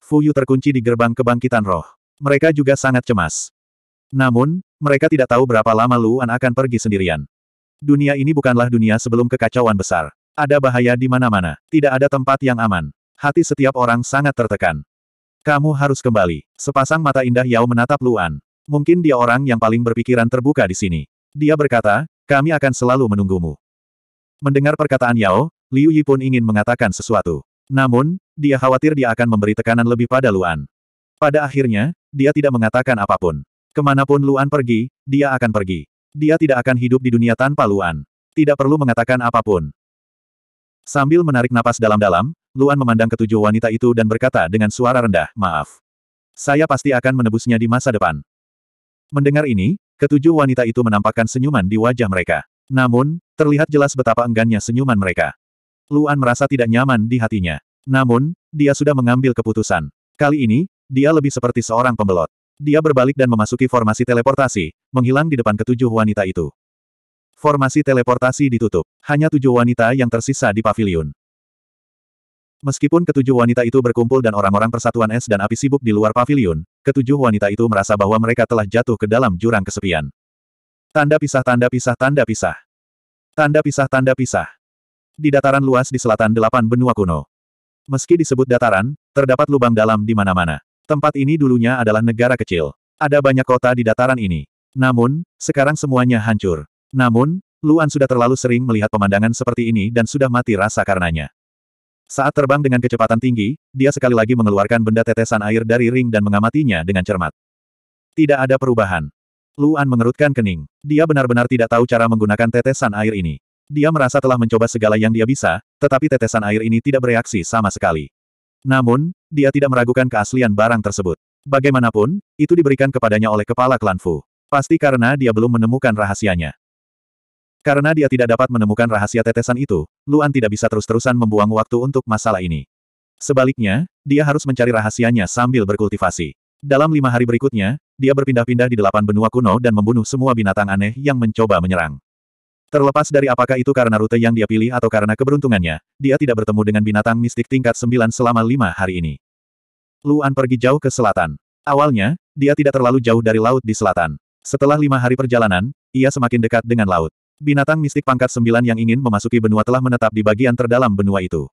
Fuyu terkunci di gerbang kebangkitan roh. Mereka juga sangat cemas. Namun, mereka tidak tahu berapa lama Luan akan pergi sendirian. Dunia ini bukanlah dunia sebelum kekacauan besar. Ada bahaya di mana-mana. Tidak ada tempat yang aman. Hati setiap orang sangat tertekan. Kamu harus kembali. Sepasang mata indah Yao menatap Luan. Mungkin dia orang yang paling berpikiran terbuka di sini. Dia berkata, kami akan selalu menunggumu. Mendengar perkataan Yao, Liu Yi pun ingin mengatakan sesuatu. Namun, dia khawatir dia akan memberi tekanan lebih pada Luan. Pada akhirnya, dia tidak mengatakan apapun. Kemanapun Luan pergi, dia akan pergi. Dia tidak akan hidup di dunia tanpa Luan. Tidak perlu mengatakan apapun. Sambil menarik napas dalam-dalam, Luan memandang ketujuh wanita itu dan berkata dengan suara rendah, maaf. Saya pasti akan menebusnya di masa depan. Mendengar ini, ketujuh wanita itu menampakkan senyuman di wajah mereka. Namun, terlihat jelas betapa enggannya senyuman mereka. Luan merasa tidak nyaman di hatinya. Namun, dia sudah mengambil keputusan. Kali ini, dia lebih seperti seorang pembelot. Dia berbalik dan memasuki formasi teleportasi, menghilang di depan ketujuh wanita itu. Formasi teleportasi ditutup. Hanya tujuh wanita yang tersisa di pavilion. Meskipun ketujuh wanita itu berkumpul dan orang-orang persatuan es dan api sibuk di luar pavilion, ketujuh wanita itu merasa bahwa mereka telah jatuh ke dalam jurang kesepian. Tanda pisah tanda pisah tanda pisah. Tanda pisah tanda pisah. Di dataran luas di selatan delapan benua kuno. Meski disebut dataran, terdapat lubang dalam di mana-mana. Tempat ini dulunya adalah negara kecil. Ada banyak kota di dataran ini. Namun, sekarang semuanya hancur. Namun, Luan sudah terlalu sering melihat pemandangan seperti ini dan sudah mati rasa karenanya. Saat terbang dengan kecepatan tinggi, dia sekali lagi mengeluarkan benda tetesan air dari ring dan mengamatinya dengan cermat. Tidak ada perubahan. Luan mengerutkan kening. Dia benar-benar tidak tahu cara menggunakan tetesan air ini. Dia merasa telah mencoba segala yang dia bisa, tetapi tetesan air ini tidak bereaksi sama sekali. Namun, dia tidak meragukan keaslian barang tersebut. Bagaimanapun, itu diberikan kepadanya oleh kepala klan Fu. Pasti karena dia belum menemukan rahasianya. Karena dia tidak dapat menemukan rahasia tetesan itu, Luan tidak bisa terus-terusan membuang waktu untuk masalah ini. Sebaliknya, dia harus mencari rahasianya sambil berkultivasi. Dalam lima hari berikutnya, dia berpindah-pindah di delapan benua kuno dan membunuh semua binatang aneh yang mencoba menyerang. Terlepas dari apakah itu karena rute yang dia pilih atau karena keberuntungannya, dia tidak bertemu dengan binatang mistik tingkat 9 selama lima hari ini. Luan pergi jauh ke selatan. Awalnya, dia tidak terlalu jauh dari laut di selatan. Setelah lima hari perjalanan, ia semakin dekat dengan laut. Binatang mistik pangkat sembilan yang ingin memasuki benua telah menetap di bagian terdalam benua itu.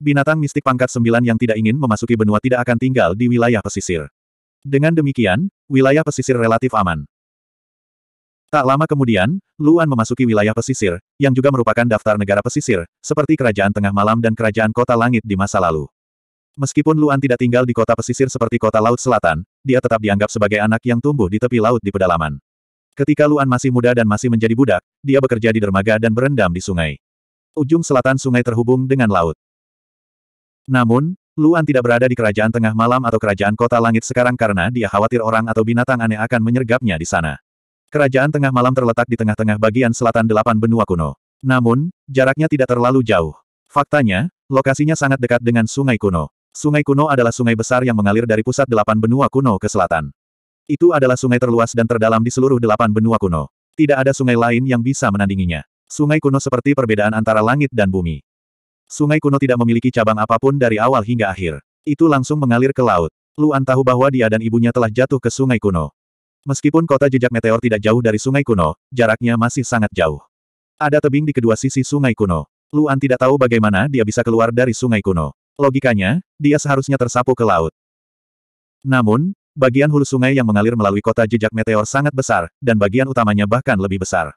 Binatang mistik pangkat sembilan yang tidak ingin memasuki benua tidak akan tinggal di wilayah pesisir. Dengan demikian, wilayah pesisir relatif aman. Tak lama kemudian, Luan memasuki wilayah pesisir, yang juga merupakan daftar negara pesisir, seperti Kerajaan Tengah Malam dan Kerajaan Kota Langit di masa lalu. Meskipun Luan tidak tinggal di kota pesisir seperti kota laut selatan, dia tetap dianggap sebagai anak yang tumbuh di tepi laut di pedalaman. Ketika Luan masih muda dan masih menjadi budak, dia bekerja di dermaga dan berendam di sungai. Ujung selatan sungai terhubung dengan laut. Namun, Luan tidak berada di kerajaan tengah malam atau kerajaan kota langit sekarang karena dia khawatir orang atau binatang aneh akan menyergapnya di sana. Kerajaan tengah malam terletak di tengah-tengah bagian selatan delapan benua kuno. Namun, jaraknya tidak terlalu jauh. Faktanya, lokasinya sangat dekat dengan sungai kuno. Sungai kuno adalah sungai besar yang mengalir dari pusat delapan benua kuno ke selatan. Itu adalah sungai terluas dan terdalam di seluruh delapan benua kuno. Tidak ada sungai lain yang bisa menandinginya. Sungai kuno seperti perbedaan antara langit dan bumi. Sungai kuno tidak memiliki cabang apapun dari awal hingga akhir. Itu langsung mengalir ke laut. Luan tahu bahwa dia dan ibunya telah jatuh ke sungai kuno. Meskipun kota jejak meteor tidak jauh dari sungai kuno, jaraknya masih sangat jauh. Ada tebing di kedua sisi sungai kuno. Luan tidak tahu bagaimana dia bisa keluar dari sungai kuno. Logikanya, dia seharusnya tersapu ke laut. Namun, bagian hulu sungai yang mengalir melalui kota jejak meteor sangat besar, dan bagian utamanya bahkan lebih besar.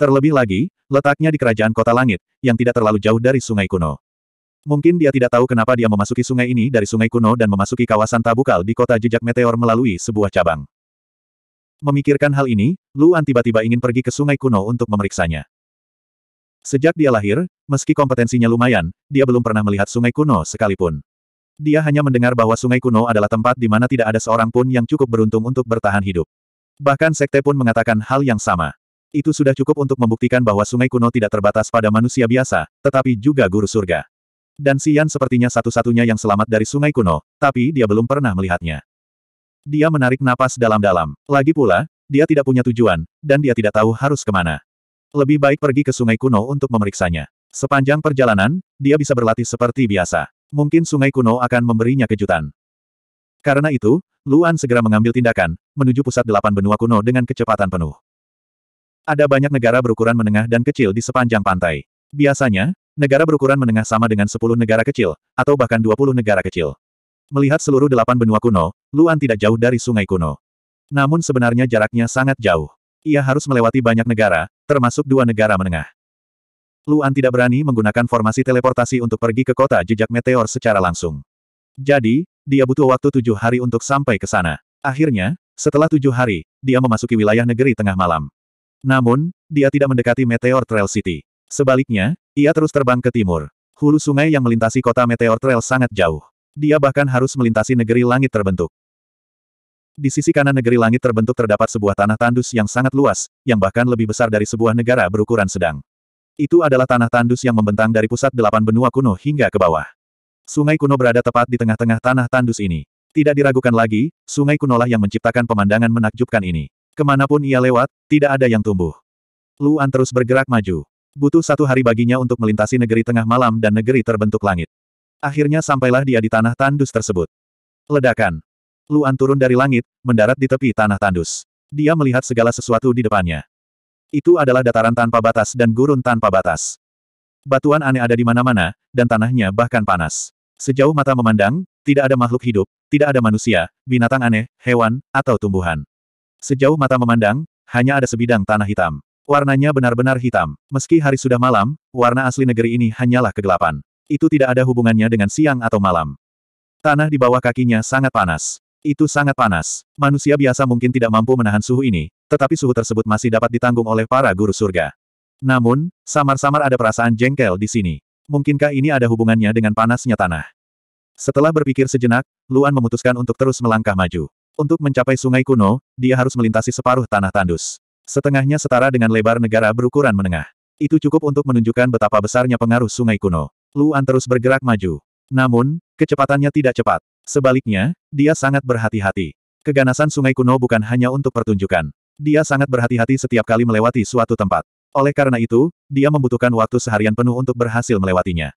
Terlebih lagi, letaknya di kerajaan kota langit, yang tidak terlalu jauh dari sungai kuno. Mungkin dia tidak tahu kenapa dia memasuki sungai ini dari sungai kuno dan memasuki kawasan tabukal di kota jejak meteor melalui sebuah cabang. Memikirkan hal ini, Luan tiba-tiba ingin pergi ke sungai kuno untuk memeriksanya. Sejak dia lahir, meski kompetensinya lumayan, dia belum pernah melihat sungai kuno sekalipun. Dia hanya mendengar bahwa sungai kuno adalah tempat di mana tidak ada seorang pun yang cukup beruntung untuk bertahan hidup. Bahkan sekte pun mengatakan hal yang sama. Itu sudah cukup untuk membuktikan bahwa sungai kuno tidak terbatas pada manusia biasa, tetapi juga guru surga. Dan Sian sepertinya satu-satunya yang selamat dari sungai kuno, tapi dia belum pernah melihatnya. Dia menarik napas dalam-dalam. Lagi pula, dia tidak punya tujuan, dan dia tidak tahu harus kemana. Lebih baik pergi ke sungai kuno untuk memeriksanya. Sepanjang perjalanan, dia bisa berlatih seperti biasa. Mungkin sungai kuno akan memberinya kejutan. Karena itu, Luan segera mengambil tindakan, menuju pusat delapan benua kuno dengan kecepatan penuh. Ada banyak negara berukuran menengah dan kecil di sepanjang pantai. Biasanya, negara berukuran menengah sama dengan 10 negara kecil, atau bahkan 20 negara kecil. Melihat seluruh delapan benua kuno, Luan tidak jauh dari sungai kuno. Namun sebenarnya jaraknya sangat jauh. Ia harus melewati banyak negara, termasuk dua negara menengah. Luan tidak berani menggunakan formasi teleportasi untuk pergi ke kota jejak meteor secara langsung. Jadi, dia butuh waktu tujuh hari untuk sampai ke sana. Akhirnya, setelah tujuh hari, dia memasuki wilayah negeri tengah malam. Namun, dia tidak mendekati Meteor Trail City. Sebaliknya, ia terus terbang ke timur. Hulu sungai yang melintasi kota Meteor Trail sangat jauh. Dia bahkan harus melintasi negeri langit terbentuk. Di sisi kanan negeri langit terbentuk terdapat sebuah tanah tandus yang sangat luas, yang bahkan lebih besar dari sebuah negara berukuran sedang. Itu adalah tanah tandus yang membentang dari pusat delapan benua kuno hingga ke bawah. Sungai kuno berada tepat di tengah-tengah tanah tandus ini. Tidak diragukan lagi, sungai kunolah yang menciptakan pemandangan menakjubkan ini. Kemanapun ia lewat, tidak ada yang tumbuh. Luan terus bergerak maju. Butuh satu hari baginya untuk melintasi negeri tengah malam dan negeri terbentuk langit. Akhirnya sampailah dia di tanah tandus tersebut. Ledakan. Luan turun dari langit, mendarat di tepi tanah tandus. Dia melihat segala sesuatu di depannya. Itu adalah dataran tanpa batas dan gurun tanpa batas. Batuan aneh ada di mana-mana, dan tanahnya bahkan panas. Sejauh mata memandang, tidak ada makhluk hidup, tidak ada manusia, binatang aneh, hewan, atau tumbuhan. Sejauh mata memandang, hanya ada sebidang tanah hitam. Warnanya benar-benar hitam. Meski hari sudah malam, warna asli negeri ini hanyalah kegelapan. Itu tidak ada hubungannya dengan siang atau malam. Tanah di bawah kakinya sangat panas. Itu sangat panas. Manusia biasa mungkin tidak mampu menahan suhu ini, tetapi suhu tersebut masih dapat ditanggung oleh para guru surga. Namun, samar-samar ada perasaan jengkel di sini. Mungkinkah ini ada hubungannya dengan panasnya tanah? Setelah berpikir sejenak, Luan memutuskan untuk terus melangkah maju. Untuk mencapai sungai kuno, dia harus melintasi separuh tanah tandus. Setengahnya setara dengan lebar negara berukuran menengah. Itu cukup untuk menunjukkan betapa besarnya pengaruh sungai kuno. Luan terus bergerak maju. Namun, kecepatannya tidak cepat. Sebaliknya, dia sangat berhati-hati. Keganasan sungai kuno bukan hanya untuk pertunjukan. Dia sangat berhati-hati setiap kali melewati suatu tempat. Oleh karena itu, dia membutuhkan waktu seharian penuh untuk berhasil melewatinya.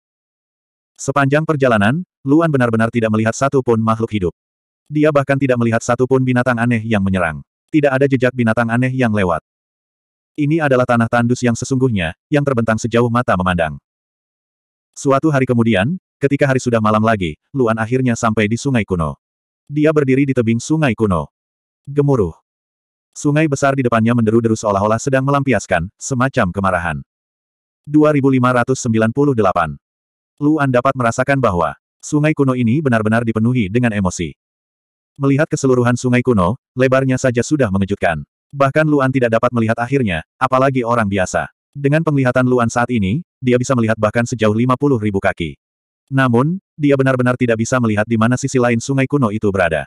Sepanjang perjalanan, Luan benar-benar tidak melihat satu pun makhluk hidup. Dia bahkan tidak melihat satu pun binatang aneh yang menyerang. Tidak ada jejak binatang aneh yang lewat. Ini adalah tanah tandus yang sesungguhnya, yang terbentang sejauh mata memandang. Suatu hari kemudian, ketika hari sudah malam lagi, Luan akhirnya sampai di sungai kuno. Dia berdiri di tebing sungai kuno. Gemuruh. Sungai besar di depannya menderu-deru seolah-olah sedang melampiaskan, semacam kemarahan. 2598 Luan dapat merasakan bahwa sungai kuno ini benar-benar dipenuhi dengan emosi. Melihat keseluruhan sungai kuno, lebarnya saja sudah mengejutkan. Bahkan Luan tidak dapat melihat akhirnya, apalagi orang biasa. Dengan penglihatan Luan saat ini, dia bisa melihat bahkan sejauh 50 ribu kaki. Namun, dia benar-benar tidak bisa melihat di mana sisi lain sungai kuno itu berada.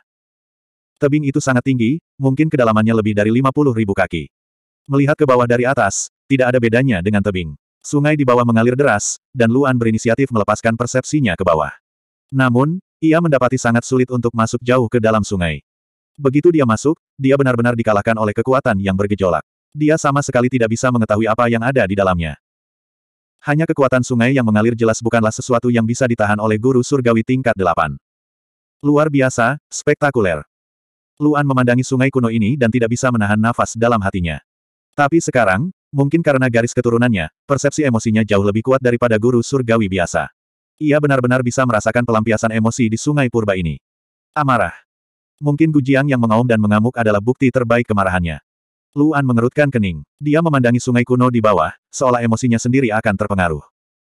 Tebing itu sangat tinggi, mungkin kedalamannya lebih dari 50 ribu kaki. Melihat ke bawah dari atas, tidak ada bedanya dengan tebing. Sungai di bawah mengalir deras, dan Luan berinisiatif melepaskan persepsinya ke bawah. Namun, ia mendapati sangat sulit untuk masuk jauh ke dalam sungai. Begitu dia masuk, dia benar-benar dikalahkan oleh kekuatan yang bergejolak. Dia sama sekali tidak bisa mengetahui apa yang ada di dalamnya. Hanya kekuatan sungai yang mengalir jelas bukanlah sesuatu yang bisa ditahan oleh guru surgawi tingkat delapan. Luar biasa, spektakuler. Luan memandangi sungai kuno ini dan tidak bisa menahan nafas dalam hatinya. Tapi sekarang, mungkin karena garis keturunannya, persepsi emosinya jauh lebih kuat daripada guru surgawi biasa. Ia benar-benar bisa merasakan pelampiasan emosi di sungai purba ini. Amarah. Mungkin Gujiang yang mengaum dan mengamuk adalah bukti terbaik kemarahannya. Luan mengerutkan kening. Dia memandangi sungai kuno di bawah, seolah emosinya sendiri akan terpengaruh.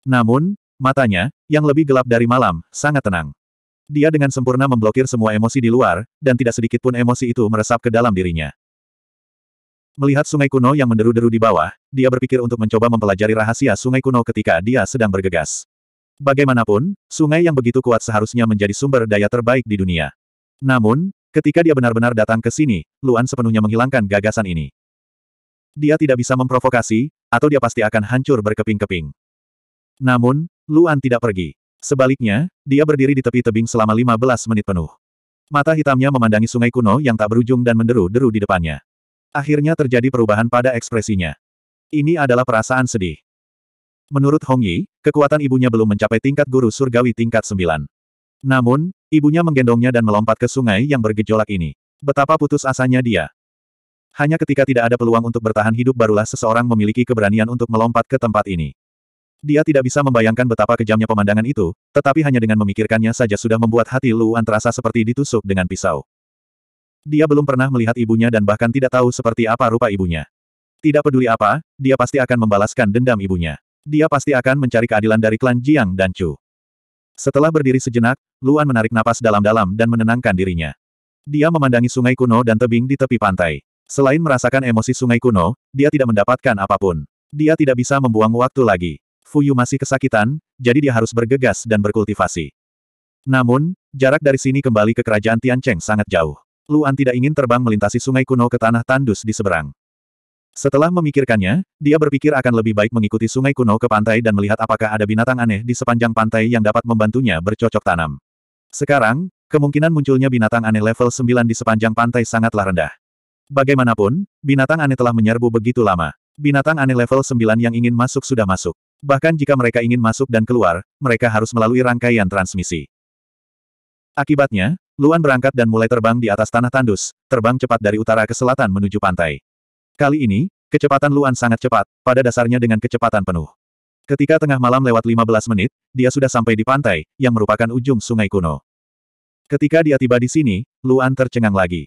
Namun, matanya, yang lebih gelap dari malam, sangat tenang. Dia dengan sempurna memblokir semua emosi di luar, dan tidak sedikit pun emosi itu meresap ke dalam dirinya. Melihat sungai kuno yang menderu-deru di bawah, dia berpikir untuk mencoba mempelajari rahasia sungai kuno ketika dia sedang bergegas. Bagaimanapun, sungai yang begitu kuat seharusnya menjadi sumber daya terbaik di dunia. Namun, Ketika dia benar-benar datang ke sini, Luan sepenuhnya menghilangkan gagasan ini. Dia tidak bisa memprovokasi, atau dia pasti akan hancur berkeping-keping. Namun, Luan tidak pergi. Sebaliknya, dia berdiri di tepi tebing selama 15 menit penuh. Mata hitamnya memandangi sungai kuno yang tak berujung dan menderu-deru di depannya. Akhirnya terjadi perubahan pada ekspresinya. Ini adalah perasaan sedih. Menurut Hong Yi, kekuatan ibunya belum mencapai tingkat guru surgawi tingkat 9. Namun, Ibunya menggendongnya dan melompat ke sungai yang bergejolak ini. Betapa putus asanya dia. Hanya ketika tidak ada peluang untuk bertahan hidup barulah seseorang memiliki keberanian untuk melompat ke tempat ini. Dia tidak bisa membayangkan betapa kejamnya pemandangan itu, tetapi hanya dengan memikirkannya saja sudah membuat hati Luan terasa seperti ditusuk dengan pisau. Dia belum pernah melihat ibunya dan bahkan tidak tahu seperti apa rupa ibunya. Tidak peduli apa, dia pasti akan membalaskan dendam ibunya. Dia pasti akan mencari keadilan dari klan Jiang dan Chu. Setelah berdiri sejenak, Luan menarik napas dalam-dalam dan menenangkan dirinya. Dia memandangi sungai kuno dan tebing di tepi pantai. Selain merasakan emosi sungai kuno, dia tidak mendapatkan apapun. Dia tidak bisa membuang waktu lagi. Fuyu masih kesakitan, jadi dia harus bergegas dan berkultivasi. Namun, jarak dari sini kembali ke kerajaan Tiancheng sangat jauh. Luan tidak ingin terbang melintasi sungai kuno ke tanah tandus di seberang. Setelah memikirkannya, dia berpikir akan lebih baik mengikuti sungai kuno ke pantai dan melihat apakah ada binatang aneh di sepanjang pantai yang dapat membantunya bercocok tanam. Sekarang, kemungkinan munculnya binatang aneh level 9 di sepanjang pantai sangatlah rendah. Bagaimanapun, binatang aneh telah menyerbu begitu lama. Binatang aneh level 9 yang ingin masuk sudah masuk. Bahkan jika mereka ingin masuk dan keluar, mereka harus melalui rangkaian transmisi. Akibatnya, Luan berangkat dan mulai terbang di atas tanah tandus, terbang cepat dari utara ke selatan menuju pantai. Kali ini, kecepatan Luan sangat cepat, pada dasarnya dengan kecepatan penuh. Ketika tengah malam lewat 15 menit, dia sudah sampai di pantai, yang merupakan ujung sungai kuno. Ketika dia tiba di sini, Luan tercengang lagi.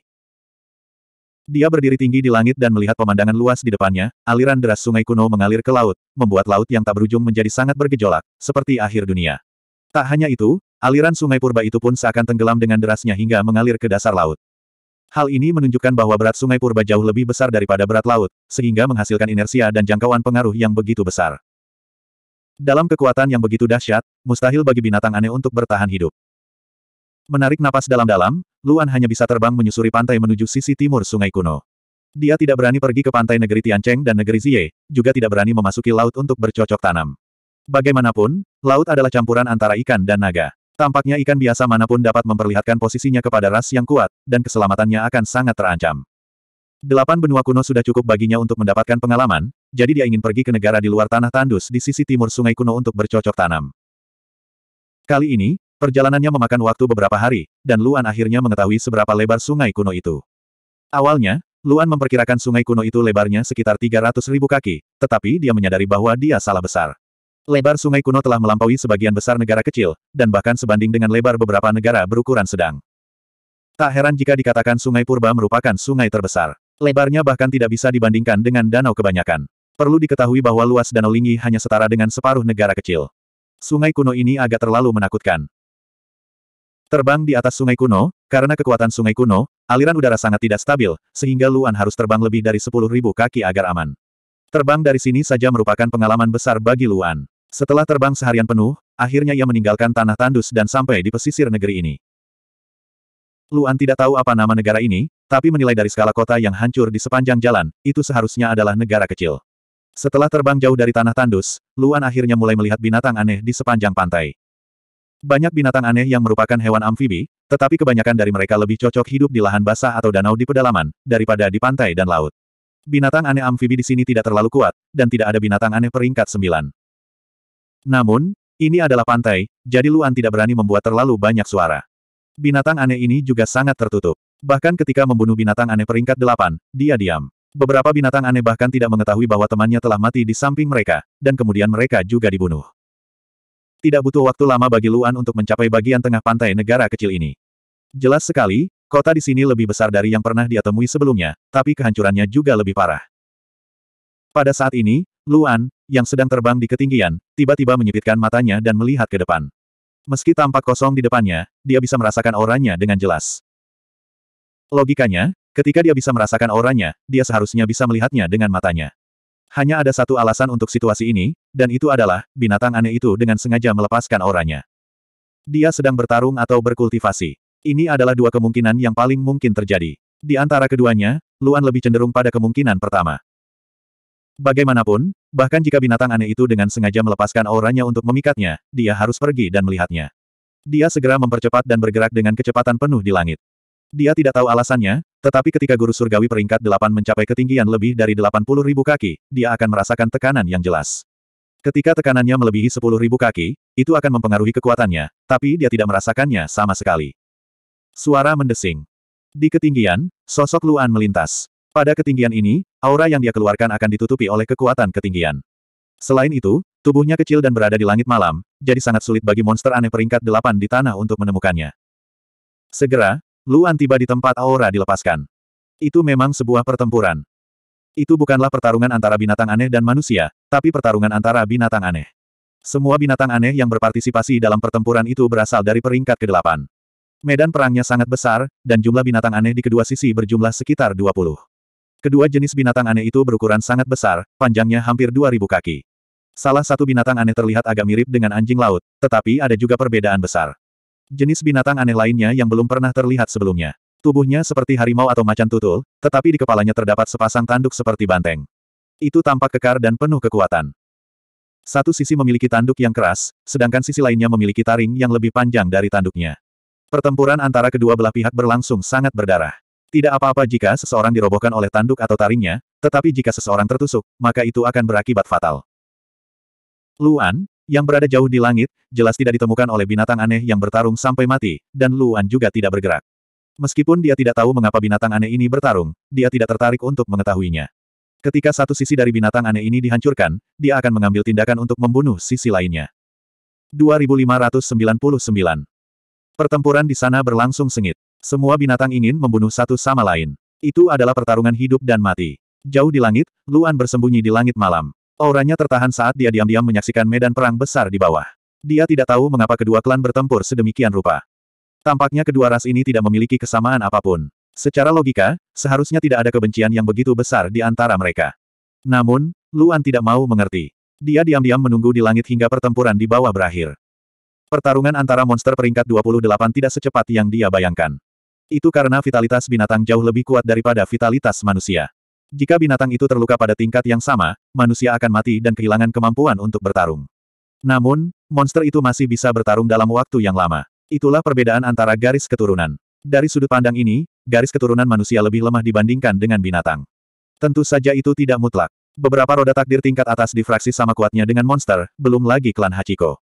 Dia berdiri tinggi di langit dan melihat pemandangan luas di depannya, aliran deras sungai kuno mengalir ke laut, membuat laut yang tak berujung menjadi sangat bergejolak, seperti akhir dunia. Tak hanya itu, aliran sungai purba itu pun seakan tenggelam dengan derasnya hingga mengalir ke dasar laut. Hal ini menunjukkan bahwa berat sungai purba jauh lebih besar daripada berat laut, sehingga menghasilkan inersia dan jangkauan pengaruh yang begitu besar. Dalam kekuatan yang begitu dahsyat, mustahil bagi binatang aneh untuk bertahan hidup. Menarik napas dalam-dalam, Luan hanya bisa terbang menyusuri pantai menuju sisi timur sungai kuno. Dia tidak berani pergi ke pantai negeri Tiancheng dan negeri Zie, juga tidak berani memasuki laut untuk bercocok tanam. Bagaimanapun, laut adalah campuran antara ikan dan naga. Tampaknya ikan biasa manapun dapat memperlihatkan posisinya kepada ras yang kuat, dan keselamatannya akan sangat terancam. Delapan benua kuno sudah cukup baginya untuk mendapatkan pengalaman, jadi dia ingin pergi ke negara di luar tanah tandus di sisi timur sungai kuno untuk bercocok tanam. Kali ini, perjalanannya memakan waktu beberapa hari, dan Luan akhirnya mengetahui seberapa lebar sungai kuno itu. Awalnya, Luan memperkirakan sungai kuno itu lebarnya sekitar 300 ribu kaki, tetapi dia menyadari bahwa dia salah besar. Lebar sungai kuno telah melampaui sebagian besar negara kecil, dan bahkan sebanding dengan lebar beberapa negara berukuran sedang. Tak heran jika dikatakan sungai purba merupakan sungai terbesar. Lebarnya bahkan tidak bisa dibandingkan dengan danau kebanyakan. Perlu diketahui bahwa luas Danau Lingyi hanya setara dengan separuh negara kecil. Sungai kuno ini agak terlalu menakutkan. Terbang di atas sungai kuno, karena kekuatan sungai kuno, aliran udara sangat tidak stabil, sehingga Luan harus terbang lebih dari 10.000 kaki agar aman. Terbang dari sini saja merupakan pengalaman besar bagi Luan. Setelah terbang seharian penuh, akhirnya ia meninggalkan tanah tandus dan sampai di pesisir negeri ini. Luan tidak tahu apa nama negara ini, tapi menilai dari skala kota yang hancur di sepanjang jalan, itu seharusnya adalah negara kecil. Setelah terbang jauh dari tanah tandus, Luan akhirnya mulai melihat binatang aneh di sepanjang pantai. Banyak binatang aneh yang merupakan hewan amfibi, tetapi kebanyakan dari mereka lebih cocok hidup di lahan basah atau danau di pedalaman, daripada di pantai dan laut. Binatang aneh amfibi di sini tidak terlalu kuat, dan tidak ada binatang aneh peringkat sembilan. Namun, ini adalah pantai, jadi Luan tidak berani membuat terlalu banyak suara. Binatang aneh ini juga sangat tertutup. Bahkan ketika membunuh binatang aneh peringkat delapan, dia diam. Beberapa binatang aneh bahkan tidak mengetahui bahwa temannya telah mati di samping mereka, dan kemudian mereka juga dibunuh. Tidak butuh waktu lama bagi Luan untuk mencapai bagian tengah pantai negara kecil ini. Jelas sekali, kota di sini lebih besar dari yang pernah dia temui sebelumnya, tapi kehancurannya juga lebih parah. Pada saat ini, Luan, yang sedang terbang di ketinggian, tiba-tiba menyipitkan matanya dan melihat ke depan. Meski tampak kosong di depannya, dia bisa merasakan auranya dengan jelas. Logikanya, ketika dia bisa merasakan auranya, dia seharusnya bisa melihatnya dengan matanya. Hanya ada satu alasan untuk situasi ini, dan itu adalah, binatang aneh itu dengan sengaja melepaskan auranya. Dia sedang bertarung atau berkultivasi. Ini adalah dua kemungkinan yang paling mungkin terjadi. Di antara keduanya, Luan lebih cenderung pada kemungkinan pertama. Bagaimanapun, Bahkan jika binatang aneh itu dengan sengaja melepaskan auranya untuk memikatnya, dia harus pergi dan melihatnya. Dia segera mempercepat dan bergerak dengan kecepatan penuh di langit. Dia tidak tahu alasannya, tetapi ketika guru surgawi peringkat delapan mencapai ketinggian lebih dari delapan puluh ribu kaki, dia akan merasakan tekanan yang jelas. Ketika tekanannya melebihi sepuluh ribu kaki, itu akan mempengaruhi kekuatannya, tapi dia tidak merasakannya sama sekali. Suara mendesing. Di ketinggian, sosok Luan melintas. Pada ketinggian ini, aura yang dia keluarkan akan ditutupi oleh kekuatan ketinggian. Selain itu, tubuhnya kecil dan berada di langit malam, jadi sangat sulit bagi monster aneh peringkat delapan di tanah untuk menemukannya. Segera, Luan tiba di tempat aura dilepaskan. Itu memang sebuah pertempuran. Itu bukanlah pertarungan antara binatang aneh dan manusia, tapi pertarungan antara binatang aneh. Semua binatang aneh yang berpartisipasi dalam pertempuran itu berasal dari peringkat ke-8. Medan perangnya sangat besar, dan jumlah binatang aneh di kedua sisi berjumlah sekitar 20. Kedua jenis binatang aneh itu berukuran sangat besar, panjangnya hampir 2000 kaki. Salah satu binatang aneh terlihat agak mirip dengan anjing laut, tetapi ada juga perbedaan besar. Jenis binatang aneh lainnya yang belum pernah terlihat sebelumnya. Tubuhnya seperti harimau atau macan tutul, tetapi di kepalanya terdapat sepasang tanduk seperti banteng. Itu tampak kekar dan penuh kekuatan. Satu sisi memiliki tanduk yang keras, sedangkan sisi lainnya memiliki taring yang lebih panjang dari tanduknya. Pertempuran antara kedua belah pihak berlangsung sangat berdarah. Tidak apa-apa jika seseorang dirobohkan oleh tanduk atau taringnya, tetapi jika seseorang tertusuk, maka itu akan berakibat fatal. Luan, yang berada jauh di langit, jelas tidak ditemukan oleh binatang aneh yang bertarung sampai mati, dan Luan juga tidak bergerak. Meskipun dia tidak tahu mengapa binatang aneh ini bertarung, dia tidak tertarik untuk mengetahuinya. Ketika satu sisi dari binatang aneh ini dihancurkan, dia akan mengambil tindakan untuk membunuh sisi lainnya. 2599 Pertempuran di sana berlangsung sengit. Semua binatang ingin membunuh satu sama lain. Itu adalah pertarungan hidup dan mati. Jauh di langit, Luan bersembunyi di langit malam. Auranya tertahan saat dia diam-diam menyaksikan medan perang besar di bawah. Dia tidak tahu mengapa kedua klan bertempur sedemikian rupa. Tampaknya kedua ras ini tidak memiliki kesamaan apapun. Secara logika, seharusnya tidak ada kebencian yang begitu besar di antara mereka. Namun, Luan tidak mau mengerti. Dia diam-diam menunggu di langit hingga pertempuran di bawah berakhir. Pertarungan antara monster peringkat 28 tidak secepat yang dia bayangkan. Itu karena vitalitas binatang jauh lebih kuat daripada vitalitas manusia. Jika binatang itu terluka pada tingkat yang sama, manusia akan mati dan kehilangan kemampuan untuk bertarung. Namun, monster itu masih bisa bertarung dalam waktu yang lama. Itulah perbedaan antara garis keturunan. Dari sudut pandang ini, garis keturunan manusia lebih lemah dibandingkan dengan binatang. Tentu saja itu tidak mutlak. Beberapa roda takdir tingkat atas difraksi sama kuatnya dengan monster, belum lagi klan Hachiko.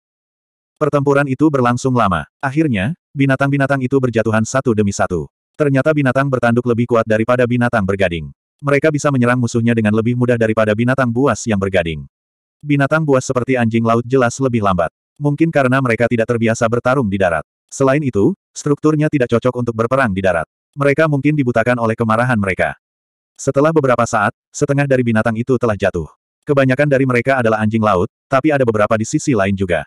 Pertempuran itu berlangsung lama. Akhirnya, Binatang-binatang itu berjatuhan satu demi satu. Ternyata binatang bertanduk lebih kuat daripada binatang bergading. Mereka bisa menyerang musuhnya dengan lebih mudah daripada binatang buas yang bergading. Binatang buas seperti anjing laut jelas lebih lambat. Mungkin karena mereka tidak terbiasa bertarung di darat. Selain itu, strukturnya tidak cocok untuk berperang di darat. Mereka mungkin dibutakan oleh kemarahan mereka. Setelah beberapa saat, setengah dari binatang itu telah jatuh. Kebanyakan dari mereka adalah anjing laut, tapi ada beberapa di sisi lain juga.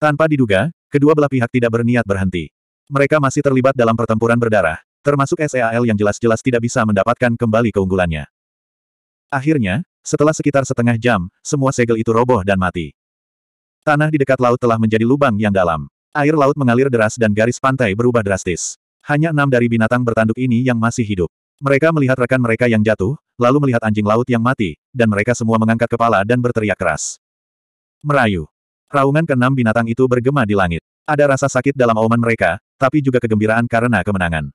Tanpa diduga, kedua belah pihak tidak berniat berhenti. Mereka masih terlibat dalam pertempuran berdarah, termasuk SEAL yang jelas-jelas tidak bisa mendapatkan kembali keunggulannya. Akhirnya, setelah sekitar setengah jam, semua segel itu roboh dan mati. Tanah di dekat laut telah menjadi lubang yang dalam. Air laut mengalir deras dan garis pantai berubah drastis. Hanya enam dari binatang bertanduk ini yang masih hidup. Mereka melihat rekan mereka yang jatuh, lalu melihat anjing laut yang mati, dan mereka semua mengangkat kepala dan berteriak keras. Merayu. Raungan keenam binatang itu bergema di langit. Ada rasa sakit dalam auman mereka, tapi juga kegembiraan karena kemenangan.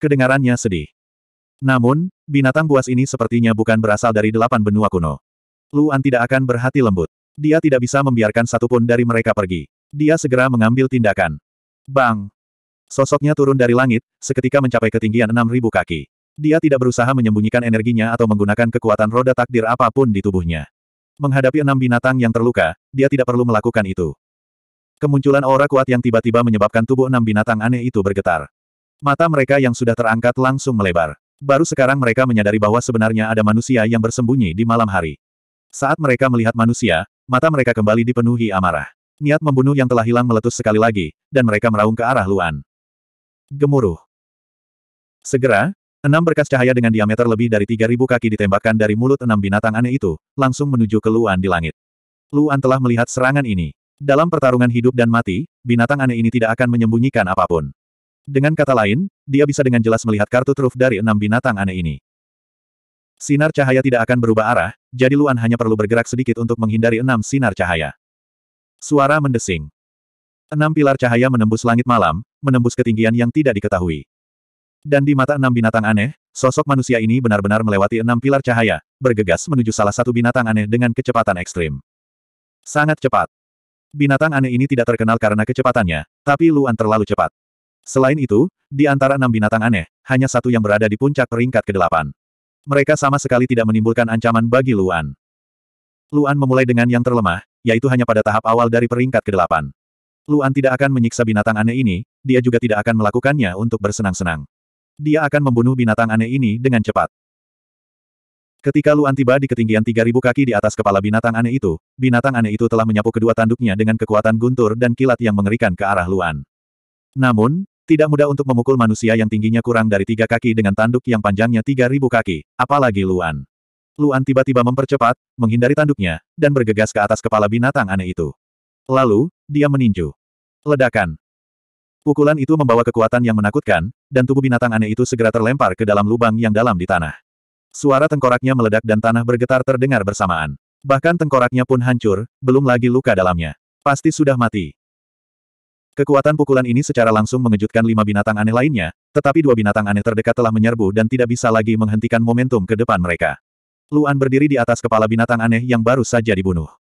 Kedengarannya sedih. Namun, binatang buas ini sepertinya bukan berasal dari delapan benua kuno. Luan tidak akan berhati lembut. Dia tidak bisa membiarkan satupun dari mereka pergi. Dia segera mengambil tindakan. Bang! Sosoknya turun dari langit, seketika mencapai ketinggian enam ribu kaki. Dia tidak berusaha menyembunyikan energinya atau menggunakan kekuatan roda takdir apapun di tubuhnya. Menghadapi enam binatang yang terluka, dia tidak perlu melakukan itu. Kemunculan aura kuat yang tiba-tiba menyebabkan tubuh enam binatang aneh itu bergetar. Mata mereka yang sudah terangkat langsung melebar. Baru sekarang mereka menyadari bahwa sebenarnya ada manusia yang bersembunyi di malam hari. Saat mereka melihat manusia, mata mereka kembali dipenuhi amarah. Niat membunuh yang telah hilang meletus sekali lagi, dan mereka meraung ke arah Luan. Gemuruh. Segera, enam berkas cahaya dengan diameter lebih dari 3.000 kaki ditembakkan dari mulut enam binatang aneh itu, langsung menuju ke Luan di langit. Luan telah melihat serangan ini. Dalam pertarungan hidup dan mati, binatang aneh ini tidak akan menyembunyikan apapun. Dengan kata lain, dia bisa dengan jelas melihat kartu truf dari enam binatang aneh ini. Sinar cahaya tidak akan berubah arah, jadi Luan hanya perlu bergerak sedikit untuk menghindari enam sinar cahaya. Suara mendesing. Enam pilar cahaya menembus langit malam, menembus ketinggian yang tidak diketahui. Dan di mata enam binatang aneh, sosok manusia ini benar-benar melewati enam pilar cahaya, bergegas menuju salah satu binatang aneh dengan kecepatan ekstrim. Sangat cepat. Binatang aneh ini tidak terkenal karena kecepatannya, tapi Luan terlalu cepat. Selain itu, di antara enam binatang aneh, hanya satu yang berada di puncak peringkat ke-8. Mereka sama sekali tidak menimbulkan ancaman bagi Luan. Luan memulai dengan yang terlemah, yaitu hanya pada tahap awal dari peringkat ke-8. Luan tidak akan menyiksa binatang aneh ini, dia juga tidak akan melakukannya untuk bersenang-senang. Dia akan membunuh binatang aneh ini dengan cepat. Ketika Luan tiba di ketinggian 3.000 kaki di atas kepala binatang aneh itu, binatang aneh itu telah menyapu kedua tanduknya dengan kekuatan guntur dan kilat yang mengerikan ke arah Luan. Namun, tidak mudah untuk memukul manusia yang tingginya kurang dari tiga kaki dengan tanduk yang panjangnya 3.000 kaki, apalagi Luan. Luan tiba-tiba mempercepat, menghindari tanduknya, dan bergegas ke atas kepala binatang aneh itu. Lalu, dia meninju. Ledakan. Pukulan itu membawa kekuatan yang menakutkan, dan tubuh binatang aneh itu segera terlempar ke dalam lubang yang dalam di tanah. Suara tengkoraknya meledak dan tanah bergetar terdengar bersamaan. Bahkan tengkoraknya pun hancur, belum lagi luka dalamnya. Pasti sudah mati. Kekuatan pukulan ini secara langsung mengejutkan lima binatang aneh lainnya, tetapi dua binatang aneh terdekat telah menyerbu dan tidak bisa lagi menghentikan momentum ke depan mereka. Luan berdiri di atas kepala binatang aneh yang baru saja dibunuh.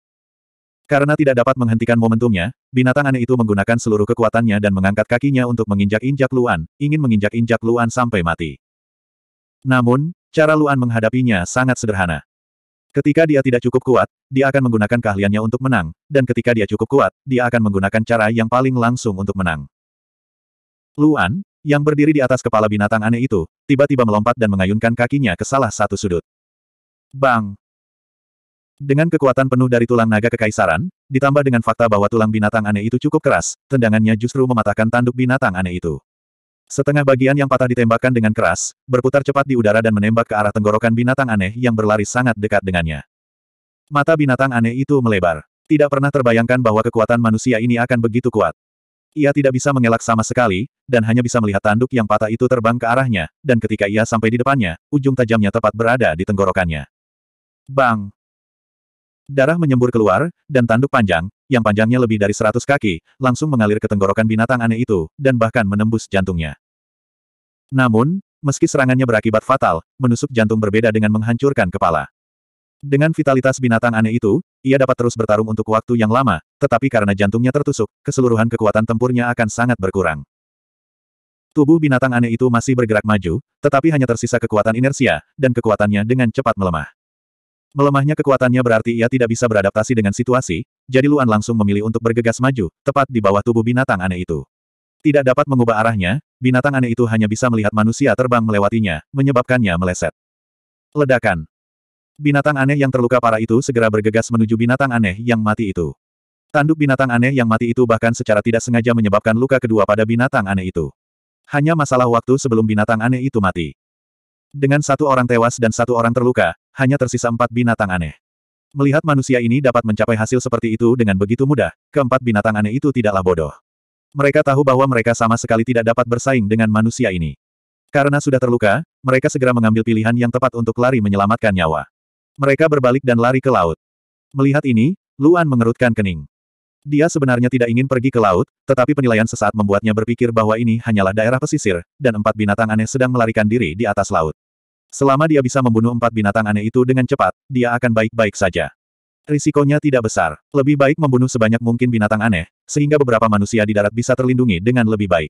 Karena tidak dapat menghentikan momentumnya, binatang aneh itu menggunakan seluruh kekuatannya dan mengangkat kakinya untuk menginjak-injak Luan, ingin menginjak-injak Luan sampai mati. Namun, Cara Luan menghadapinya sangat sederhana. Ketika dia tidak cukup kuat, dia akan menggunakan keahliannya untuk menang, dan ketika dia cukup kuat, dia akan menggunakan cara yang paling langsung untuk menang. Luan, yang berdiri di atas kepala binatang aneh itu, tiba-tiba melompat dan mengayunkan kakinya ke salah satu sudut. Bang! Dengan kekuatan penuh dari tulang naga kekaisaran, ditambah dengan fakta bahwa tulang binatang aneh itu cukup keras, tendangannya justru mematahkan tanduk binatang aneh itu. Setengah bagian yang patah ditembakkan dengan keras, berputar cepat di udara dan menembak ke arah tenggorokan binatang aneh yang berlari sangat dekat dengannya. Mata binatang aneh itu melebar. Tidak pernah terbayangkan bahwa kekuatan manusia ini akan begitu kuat. Ia tidak bisa mengelak sama sekali, dan hanya bisa melihat tanduk yang patah itu terbang ke arahnya, dan ketika ia sampai di depannya, ujung tajamnya tepat berada di tenggorokannya. Bang! Darah menyembur keluar, dan tanduk panjang, yang panjangnya lebih dari seratus kaki, langsung mengalir ke tenggorokan binatang aneh itu, dan bahkan menembus jantungnya. Namun, meski serangannya berakibat fatal, menusuk jantung berbeda dengan menghancurkan kepala. Dengan vitalitas binatang aneh itu, ia dapat terus bertarung untuk waktu yang lama, tetapi karena jantungnya tertusuk, keseluruhan kekuatan tempurnya akan sangat berkurang. Tubuh binatang aneh itu masih bergerak maju, tetapi hanya tersisa kekuatan inersia, dan kekuatannya dengan cepat melemah. Melemahnya kekuatannya berarti ia tidak bisa beradaptasi dengan situasi, jadi Luan langsung memilih untuk bergegas maju, tepat di bawah tubuh binatang aneh itu. Tidak dapat mengubah arahnya, binatang aneh itu hanya bisa melihat manusia terbang melewatinya, menyebabkannya meleset. Ledakan. Binatang aneh yang terluka parah itu segera bergegas menuju binatang aneh yang mati itu. Tanduk binatang aneh yang mati itu bahkan secara tidak sengaja menyebabkan luka kedua pada binatang aneh itu. Hanya masalah waktu sebelum binatang aneh itu mati. Dengan satu orang tewas dan satu orang terluka, hanya tersisa empat binatang aneh. Melihat manusia ini dapat mencapai hasil seperti itu dengan begitu mudah, keempat binatang aneh itu tidaklah bodoh. Mereka tahu bahwa mereka sama sekali tidak dapat bersaing dengan manusia ini. Karena sudah terluka, mereka segera mengambil pilihan yang tepat untuk lari menyelamatkan nyawa. Mereka berbalik dan lari ke laut. Melihat ini, Luan mengerutkan kening. Dia sebenarnya tidak ingin pergi ke laut, tetapi penilaian sesaat membuatnya berpikir bahwa ini hanyalah daerah pesisir, dan empat binatang aneh sedang melarikan diri di atas laut. Selama dia bisa membunuh empat binatang aneh itu dengan cepat, dia akan baik-baik saja. Risikonya tidak besar. Lebih baik membunuh sebanyak mungkin binatang aneh, sehingga beberapa manusia di darat bisa terlindungi dengan lebih baik.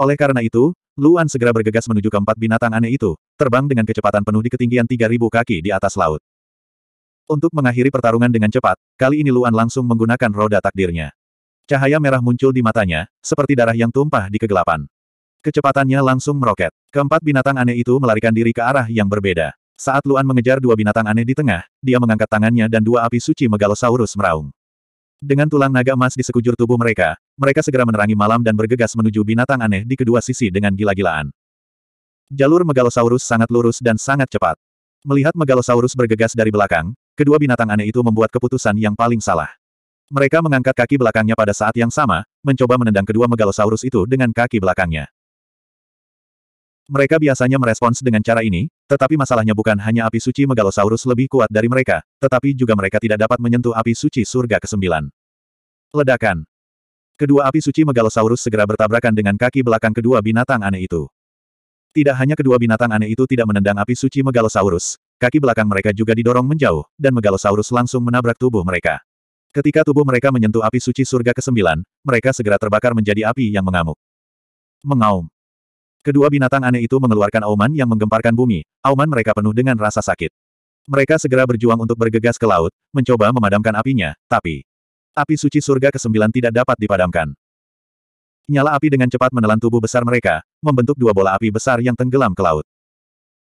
Oleh karena itu, Luan segera bergegas menuju keempat binatang aneh itu, terbang dengan kecepatan penuh di ketinggian 3.000 kaki di atas laut. Untuk mengakhiri pertarungan dengan cepat, kali ini Luan langsung menggunakan roda takdirnya. Cahaya merah muncul di matanya, seperti darah yang tumpah di kegelapan. Kecepatannya langsung meroket. Keempat binatang aneh itu melarikan diri ke arah yang berbeda. Saat Luan mengejar dua binatang aneh di tengah, dia mengangkat tangannya dan dua api suci Megalosaurus meraung. Dengan tulang naga emas di sekujur tubuh mereka, mereka segera menerangi malam dan bergegas menuju binatang aneh di kedua sisi dengan gila-gilaan. Jalur Megalosaurus sangat lurus dan sangat cepat. Melihat Megalosaurus bergegas dari belakang, kedua binatang aneh itu membuat keputusan yang paling salah. Mereka mengangkat kaki belakangnya pada saat yang sama, mencoba menendang kedua Megalosaurus itu dengan kaki belakangnya. Mereka biasanya merespons dengan cara ini, tetapi masalahnya bukan hanya api suci Megalosaurus lebih kuat dari mereka, tetapi juga mereka tidak dapat menyentuh api suci surga ke-9. Ledakan. Kedua api suci Megalosaurus segera bertabrakan dengan kaki belakang kedua binatang aneh itu. Tidak hanya kedua binatang aneh itu tidak menendang api suci Megalosaurus, kaki belakang mereka juga didorong menjauh, dan Megalosaurus langsung menabrak tubuh mereka. Ketika tubuh mereka menyentuh api suci surga ke-9, mereka segera terbakar menjadi api yang mengamuk. Mengaum. Kedua binatang aneh itu mengeluarkan auman yang menggemparkan bumi, auman mereka penuh dengan rasa sakit. Mereka segera berjuang untuk bergegas ke laut, mencoba memadamkan apinya, tapi... Api suci surga ke-9 tidak dapat dipadamkan. Nyala api dengan cepat menelan tubuh besar mereka, membentuk dua bola api besar yang tenggelam ke laut.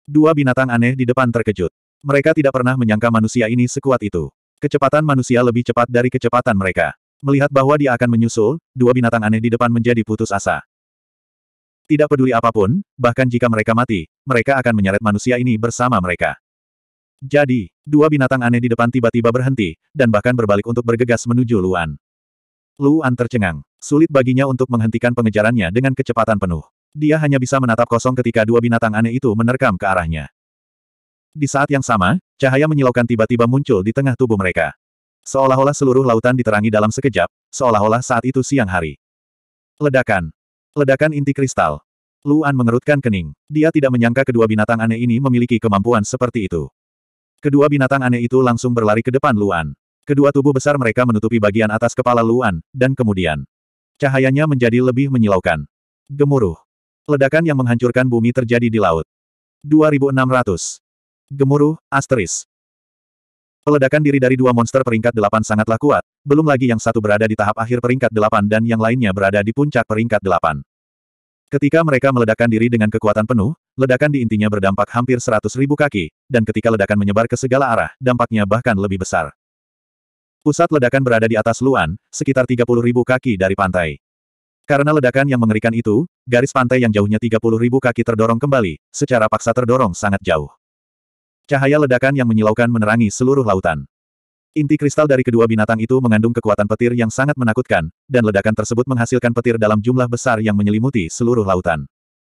Dua binatang aneh di depan terkejut. Mereka tidak pernah menyangka manusia ini sekuat itu. Kecepatan manusia lebih cepat dari kecepatan mereka. Melihat bahwa dia akan menyusul, dua binatang aneh di depan menjadi putus asa. Tidak peduli apapun, bahkan jika mereka mati, mereka akan menyeret manusia ini bersama mereka. Jadi, dua binatang aneh di depan tiba-tiba berhenti, dan bahkan berbalik untuk bergegas menuju Luan. Luan tercengang. Sulit baginya untuk menghentikan pengejarannya dengan kecepatan penuh. Dia hanya bisa menatap kosong ketika dua binatang aneh itu menerkam ke arahnya. Di saat yang sama, cahaya menyilaukan tiba-tiba muncul di tengah tubuh mereka. Seolah-olah seluruh lautan diterangi dalam sekejap, seolah-olah saat itu siang hari. Ledakan, Ledakan inti kristal. Luan mengerutkan kening. Dia tidak menyangka kedua binatang aneh ini memiliki kemampuan seperti itu. Kedua binatang aneh itu langsung berlari ke depan Luan. Kedua tubuh besar mereka menutupi bagian atas kepala Luan, dan kemudian cahayanya menjadi lebih menyilaukan. Gemuruh. Ledakan yang menghancurkan bumi terjadi di laut. 2600. Gemuruh, asteris. Peledakan diri dari dua monster peringkat delapan sangatlah kuat, belum lagi yang satu berada di tahap akhir peringkat delapan dan yang lainnya berada di puncak peringkat delapan. Ketika mereka meledakkan diri dengan kekuatan penuh, ledakan di intinya berdampak hampir seratus ribu kaki, dan ketika ledakan menyebar ke segala arah, dampaknya bahkan lebih besar. Pusat ledakan berada di atas Luan, sekitar puluh ribu kaki dari pantai. Karena ledakan yang mengerikan itu, garis pantai yang jauhnya puluh ribu kaki terdorong kembali, secara paksa terdorong sangat jauh. Cahaya ledakan yang menyilaukan menerangi seluruh lautan. Inti kristal dari kedua binatang itu mengandung kekuatan petir yang sangat menakutkan, dan ledakan tersebut menghasilkan petir dalam jumlah besar yang menyelimuti seluruh lautan.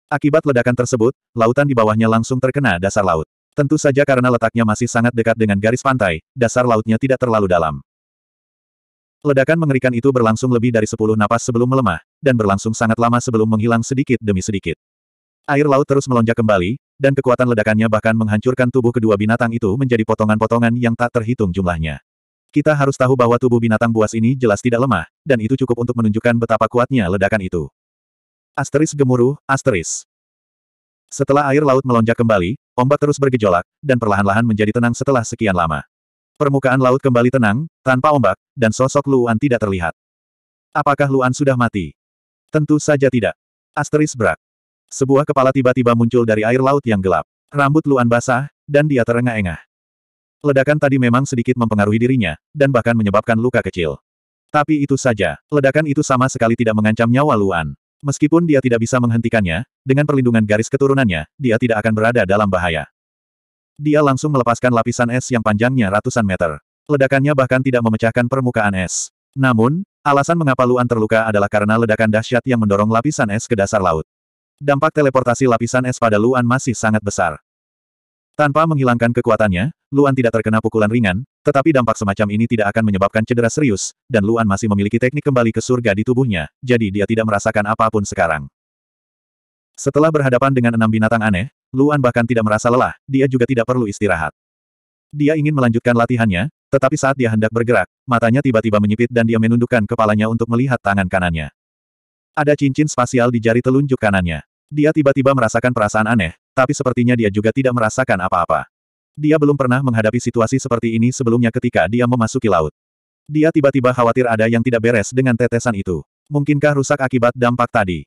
Akibat ledakan tersebut, lautan di bawahnya langsung terkena dasar laut. Tentu saja karena letaknya masih sangat dekat dengan garis pantai, dasar lautnya tidak terlalu dalam. Ledakan mengerikan itu berlangsung lebih dari 10 napas sebelum melemah, dan berlangsung sangat lama sebelum menghilang sedikit demi sedikit. Air laut terus melonjak kembali, dan kekuatan ledakannya bahkan menghancurkan tubuh kedua binatang itu menjadi potongan-potongan yang tak terhitung jumlahnya. Kita harus tahu bahwa tubuh binatang buas ini jelas tidak lemah, dan itu cukup untuk menunjukkan betapa kuatnya ledakan itu. Asteris gemuruh, asteris. Setelah air laut melonjak kembali, ombak terus bergejolak, dan perlahan-lahan menjadi tenang setelah sekian lama. Permukaan laut kembali tenang, tanpa ombak, dan sosok Luan tidak terlihat. Apakah Luan sudah mati? Tentu saja tidak. Asteris berak. Sebuah kepala tiba-tiba muncul dari air laut yang gelap. Rambut Luan basah, dan dia terengah-engah. Ledakan tadi memang sedikit mempengaruhi dirinya, dan bahkan menyebabkan luka kecil. Tapi itu saja, ledakan itu sama sekali tidak mengancam nyawa Luan. Meskipun dia tidak bisa menghentikannya, dengan perlindungan garis keturunannya, dia tidak akan berada dalam bahaya. Dia langsung melepaskan lapisan es yang panjangnya ratusan meter. Ledakannya bahkan tidak memecahkan permukaan es. Namun, alasan mengapa Luan terluka adalah karena ledakan dahsyat yang mendorong lapisan es ke dasar laut. Dampak teleportasi lapisan es pada Luan masih sangat besar. Tanpa menghilangkan kekuatannya, Luan tidak terkena pukulan ringan, tetapi dampak semacam ini tidak akan menyebabkan cedera serius, dan Luan masih memiliki teknik kembali ke surga di tubuhnya, jadi dia tidak merasakan apapun sekarang. Setelah berhadapan dengan enam binatang aneh, Luan bahkan tidak merasa lelah, dia juga tidak perlu istirahat. Dia ingin melanjutkan latihannya, tetapi saat dia hendak bergerak, matanya tiba-tiba menyipit dan dia menundukkan kepalanya untuk melihat tangan kanannya. Ada cincin spasial di jari telunjuk kanannya. Dia tiba-tiba merasakan perasaan aneh, tapi sepertinya dia juga tidak merasakan apa-apa. Dia belum pernah menghadapi situasi seperti ini sebelumnya ketika dia memasuki laut. Dia tiba-tiba khawatir ada yang tidak beres dengan tetesan itu. Mungkinkah rusak akibat dampak tadi?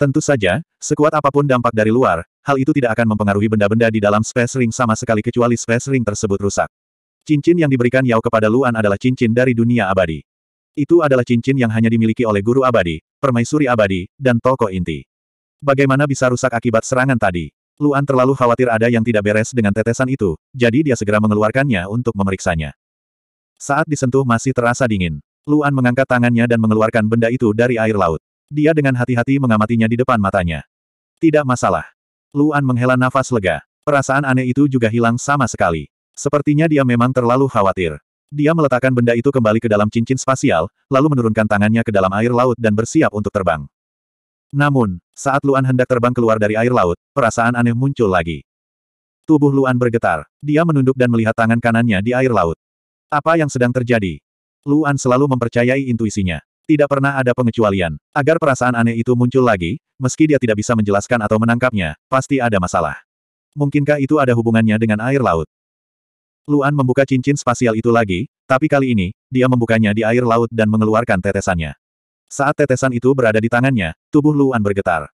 Tentu saja, sekuat apapun dampak dari luar, hal itu tidak akan mempengaruhi benda-benda di dalam space ring sama sekali kecuali space ring tersebut rusak. Cincin yang diberikan Yao kepada Luan adalah cincin dari dunia abadi. Itu adalah cincin yang hanya dimiliki oleh guru abadi, permaisuri abadi, dan Toko inti. Bagaimana bisa rusak akibat serangan tadi? Luan terlalu khawatir ada yang tidak beres dengan tetesan itu, jadi dia segera mengeluarkannya untuk memeriksanya. Saat disentuh masih terasa dingin. Luan mengangkat tangannya dan mengeluarkan benda itu dari air laut. Dia dengan hati-hati mengamatinya di depan matanya. Tidak masalah. Luan menghela nafas lega. Perasaan aneh itu juga hilang sama sekali. Sepertinya dia memang terlalu khawatir. Dia meletakkan benda itu kembali ke dalam cincin spasial, lalu menurunkan tangannya ke dalam air laut dan bersiap untuk terbang. Namun, saat Luan hendak terbang keluar dari air laut, perasaan aneh muncul lagi. Tubuh Luan bergetar. Dia menunduk dan melihat tangan kanannya di air laut. Apa yang sedang terjadi? Luan selalu mempercayai intuisinya. Tidak pernah ada pengecualian. Agar perasaan aneh itu muncul lagi, meski dia tidak bisa menjelaskan atau menangkapnya, pasti ada masalah. Mungkinkah itu ada hubungannya dengan air laut? Luan membuka cincin spasial itu lagi, tapi kali ini, dia membukanya di air laut dan mengeluarkan tetesannya. Saat tetesan itu berada di tangannya, tubuh Luan bergetar.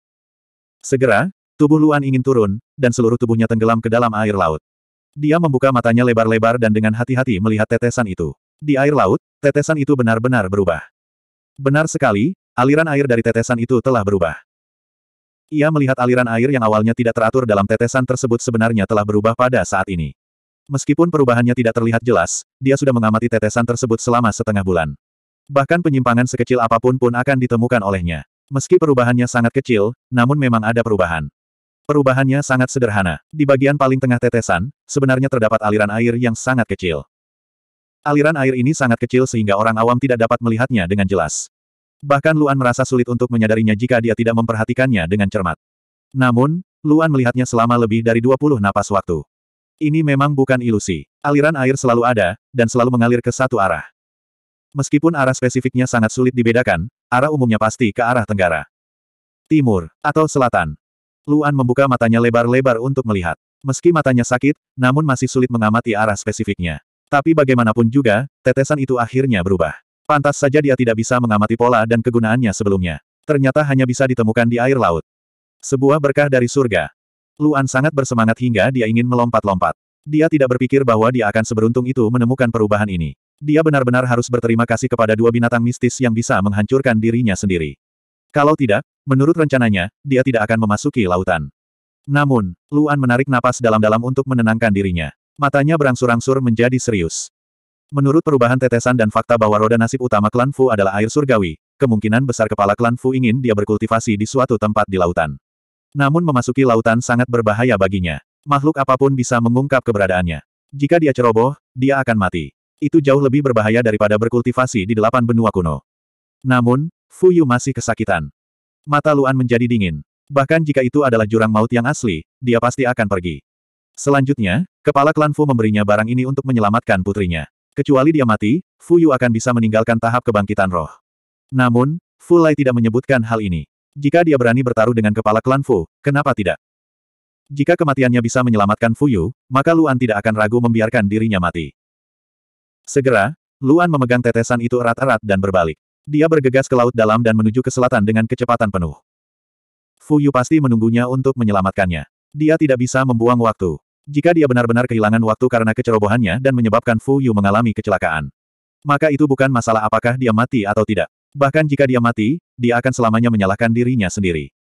Segera, tubuh Luan ingin turun, dan seluruh tubuhnya tenggelam ke dalam air laut. Dia membuka matanya lebar-lebar dan dengan hati-hati melihat tetesan itu. Di air laut, tetesan itu benar-benar berubah. Benar sekali, aliran air dari tetesan itu telah berubah. Ia melihat aliran air yang awalnya tidak teratur dalam tetesan tersebut sebenarnya telah berubah pada saat ini. Meskipun perubahannya tidak terlihat jelas, dia sudah mengamati tetesan tersebut selama setengah bulan. Bahkan penyimpangan sekecil apapun pun akan ditemukan olehnya. Meski perubahannya sangat kecil, namun memang ada perubahan. Perubahannya sangat sederhana. Di bagian paling tengah tetesan, sebenarnya terdapat aliran air yang sangat kecil. Aliran air ini sangat kecil sehingga orang awam tidak dapat melihatnya dengan jelas. Bahkan Luan merasa sulit untuk menyadarinya jika dia tidak memperhatikannya dengan cermat. Namun, Luan melihatnya selama lebih dari 20 napas waktu. Ini memang bukan ilusi. Aliran air selalu ada, dan selalu mengalir ke satu arah. Meskipun arah spesifiknya sangat sulit dibedakan, arah umumnya pasti ke arah tenggara. Timur, atau selatan. Luan membuka matanya lebar-lebar untuk melihat. Meski matanya sakit, namun masih sulit mengamati arah spesifiknya. Tapi bagaimanapun juga, tetesan itu akhirnya berubah. Pantas saja dia tidak bisa mengamati pola dan kegunaannya sebelumnya. Ternyata hanya bisa ditemukan di air laut. Sebuah berkah dari surga. Luan sangat bersemangat hingga dia ingin melompat-lompat. Dia tidak berpikir bahwa dia akan seberuntung itu menemukan perubahan ini. Dia benar-benar harus berterima kasih kepada dua binatang mistis yang bisa menghancurkan dirinya sendiri. Kalau tidak, menurut rencananya, dia tidak akan memasuki lautan. Namun, Luan menarik napas dalam-dalam untuk menenangkan dirinya. Matanya berangsur-angsur menjadi serius. Menurut perubahan tetesan dan fakta bahwa roda nasib utama klan Fu adalah air surgawi, kemungkinan besar kepala klan Fu ingin dia berkultivasi di suatu tempat di lautan. Namun memasuki lautan sangat berbahaya baginya. Makhluk apapun bisa mengungkap keberadaannya. Jika dia ceroboh, dia akan mati itu jauh lebih berbahaya daripada berkultivasi di delapan benua kuno. Namun, Fu Yu masih kesakitan. Mata Luan menjadi dingin. Bahkan jika itu adalah jurang maut yang asli, dia pasti akan pergi. Selanjutnya, kepala klan Fu memberinya barang ini untuk menyelamatkan putrinya. Kecuali dia mati, Fu Yu akan bisa meninggalkan tahap kebangkitan roh. Namun, Fu Lai tidak menyebutkan hal ini. Jika dia berani bertaruh dengan kepala klan Fu, kenapa tidak? Jika kematiannya bisa menyelamatkan Fu Yu, maka Luan tidak akan ragu membiarkan dirinya mati. Segera, Luan memegang tetesan itu erat-erat dan berbalik. Dia bergegas ke laut dalam dan menuju ke selatan dengan kecepatan penuh. Fu Yu pasti menunggunya untuk menyelamatkannya. Dia tidak bisa membuang waktu. Jika dia benar-benar kehilangan waktu karena kecerobohannya dan menyebabkan Fu Yu mengalami kecelakaan. Maka itu bukan masalah apakah dia mati atau tidak. Bahkan jika dia mati, dia akan selamanya menyalahkan dirinya sendiri.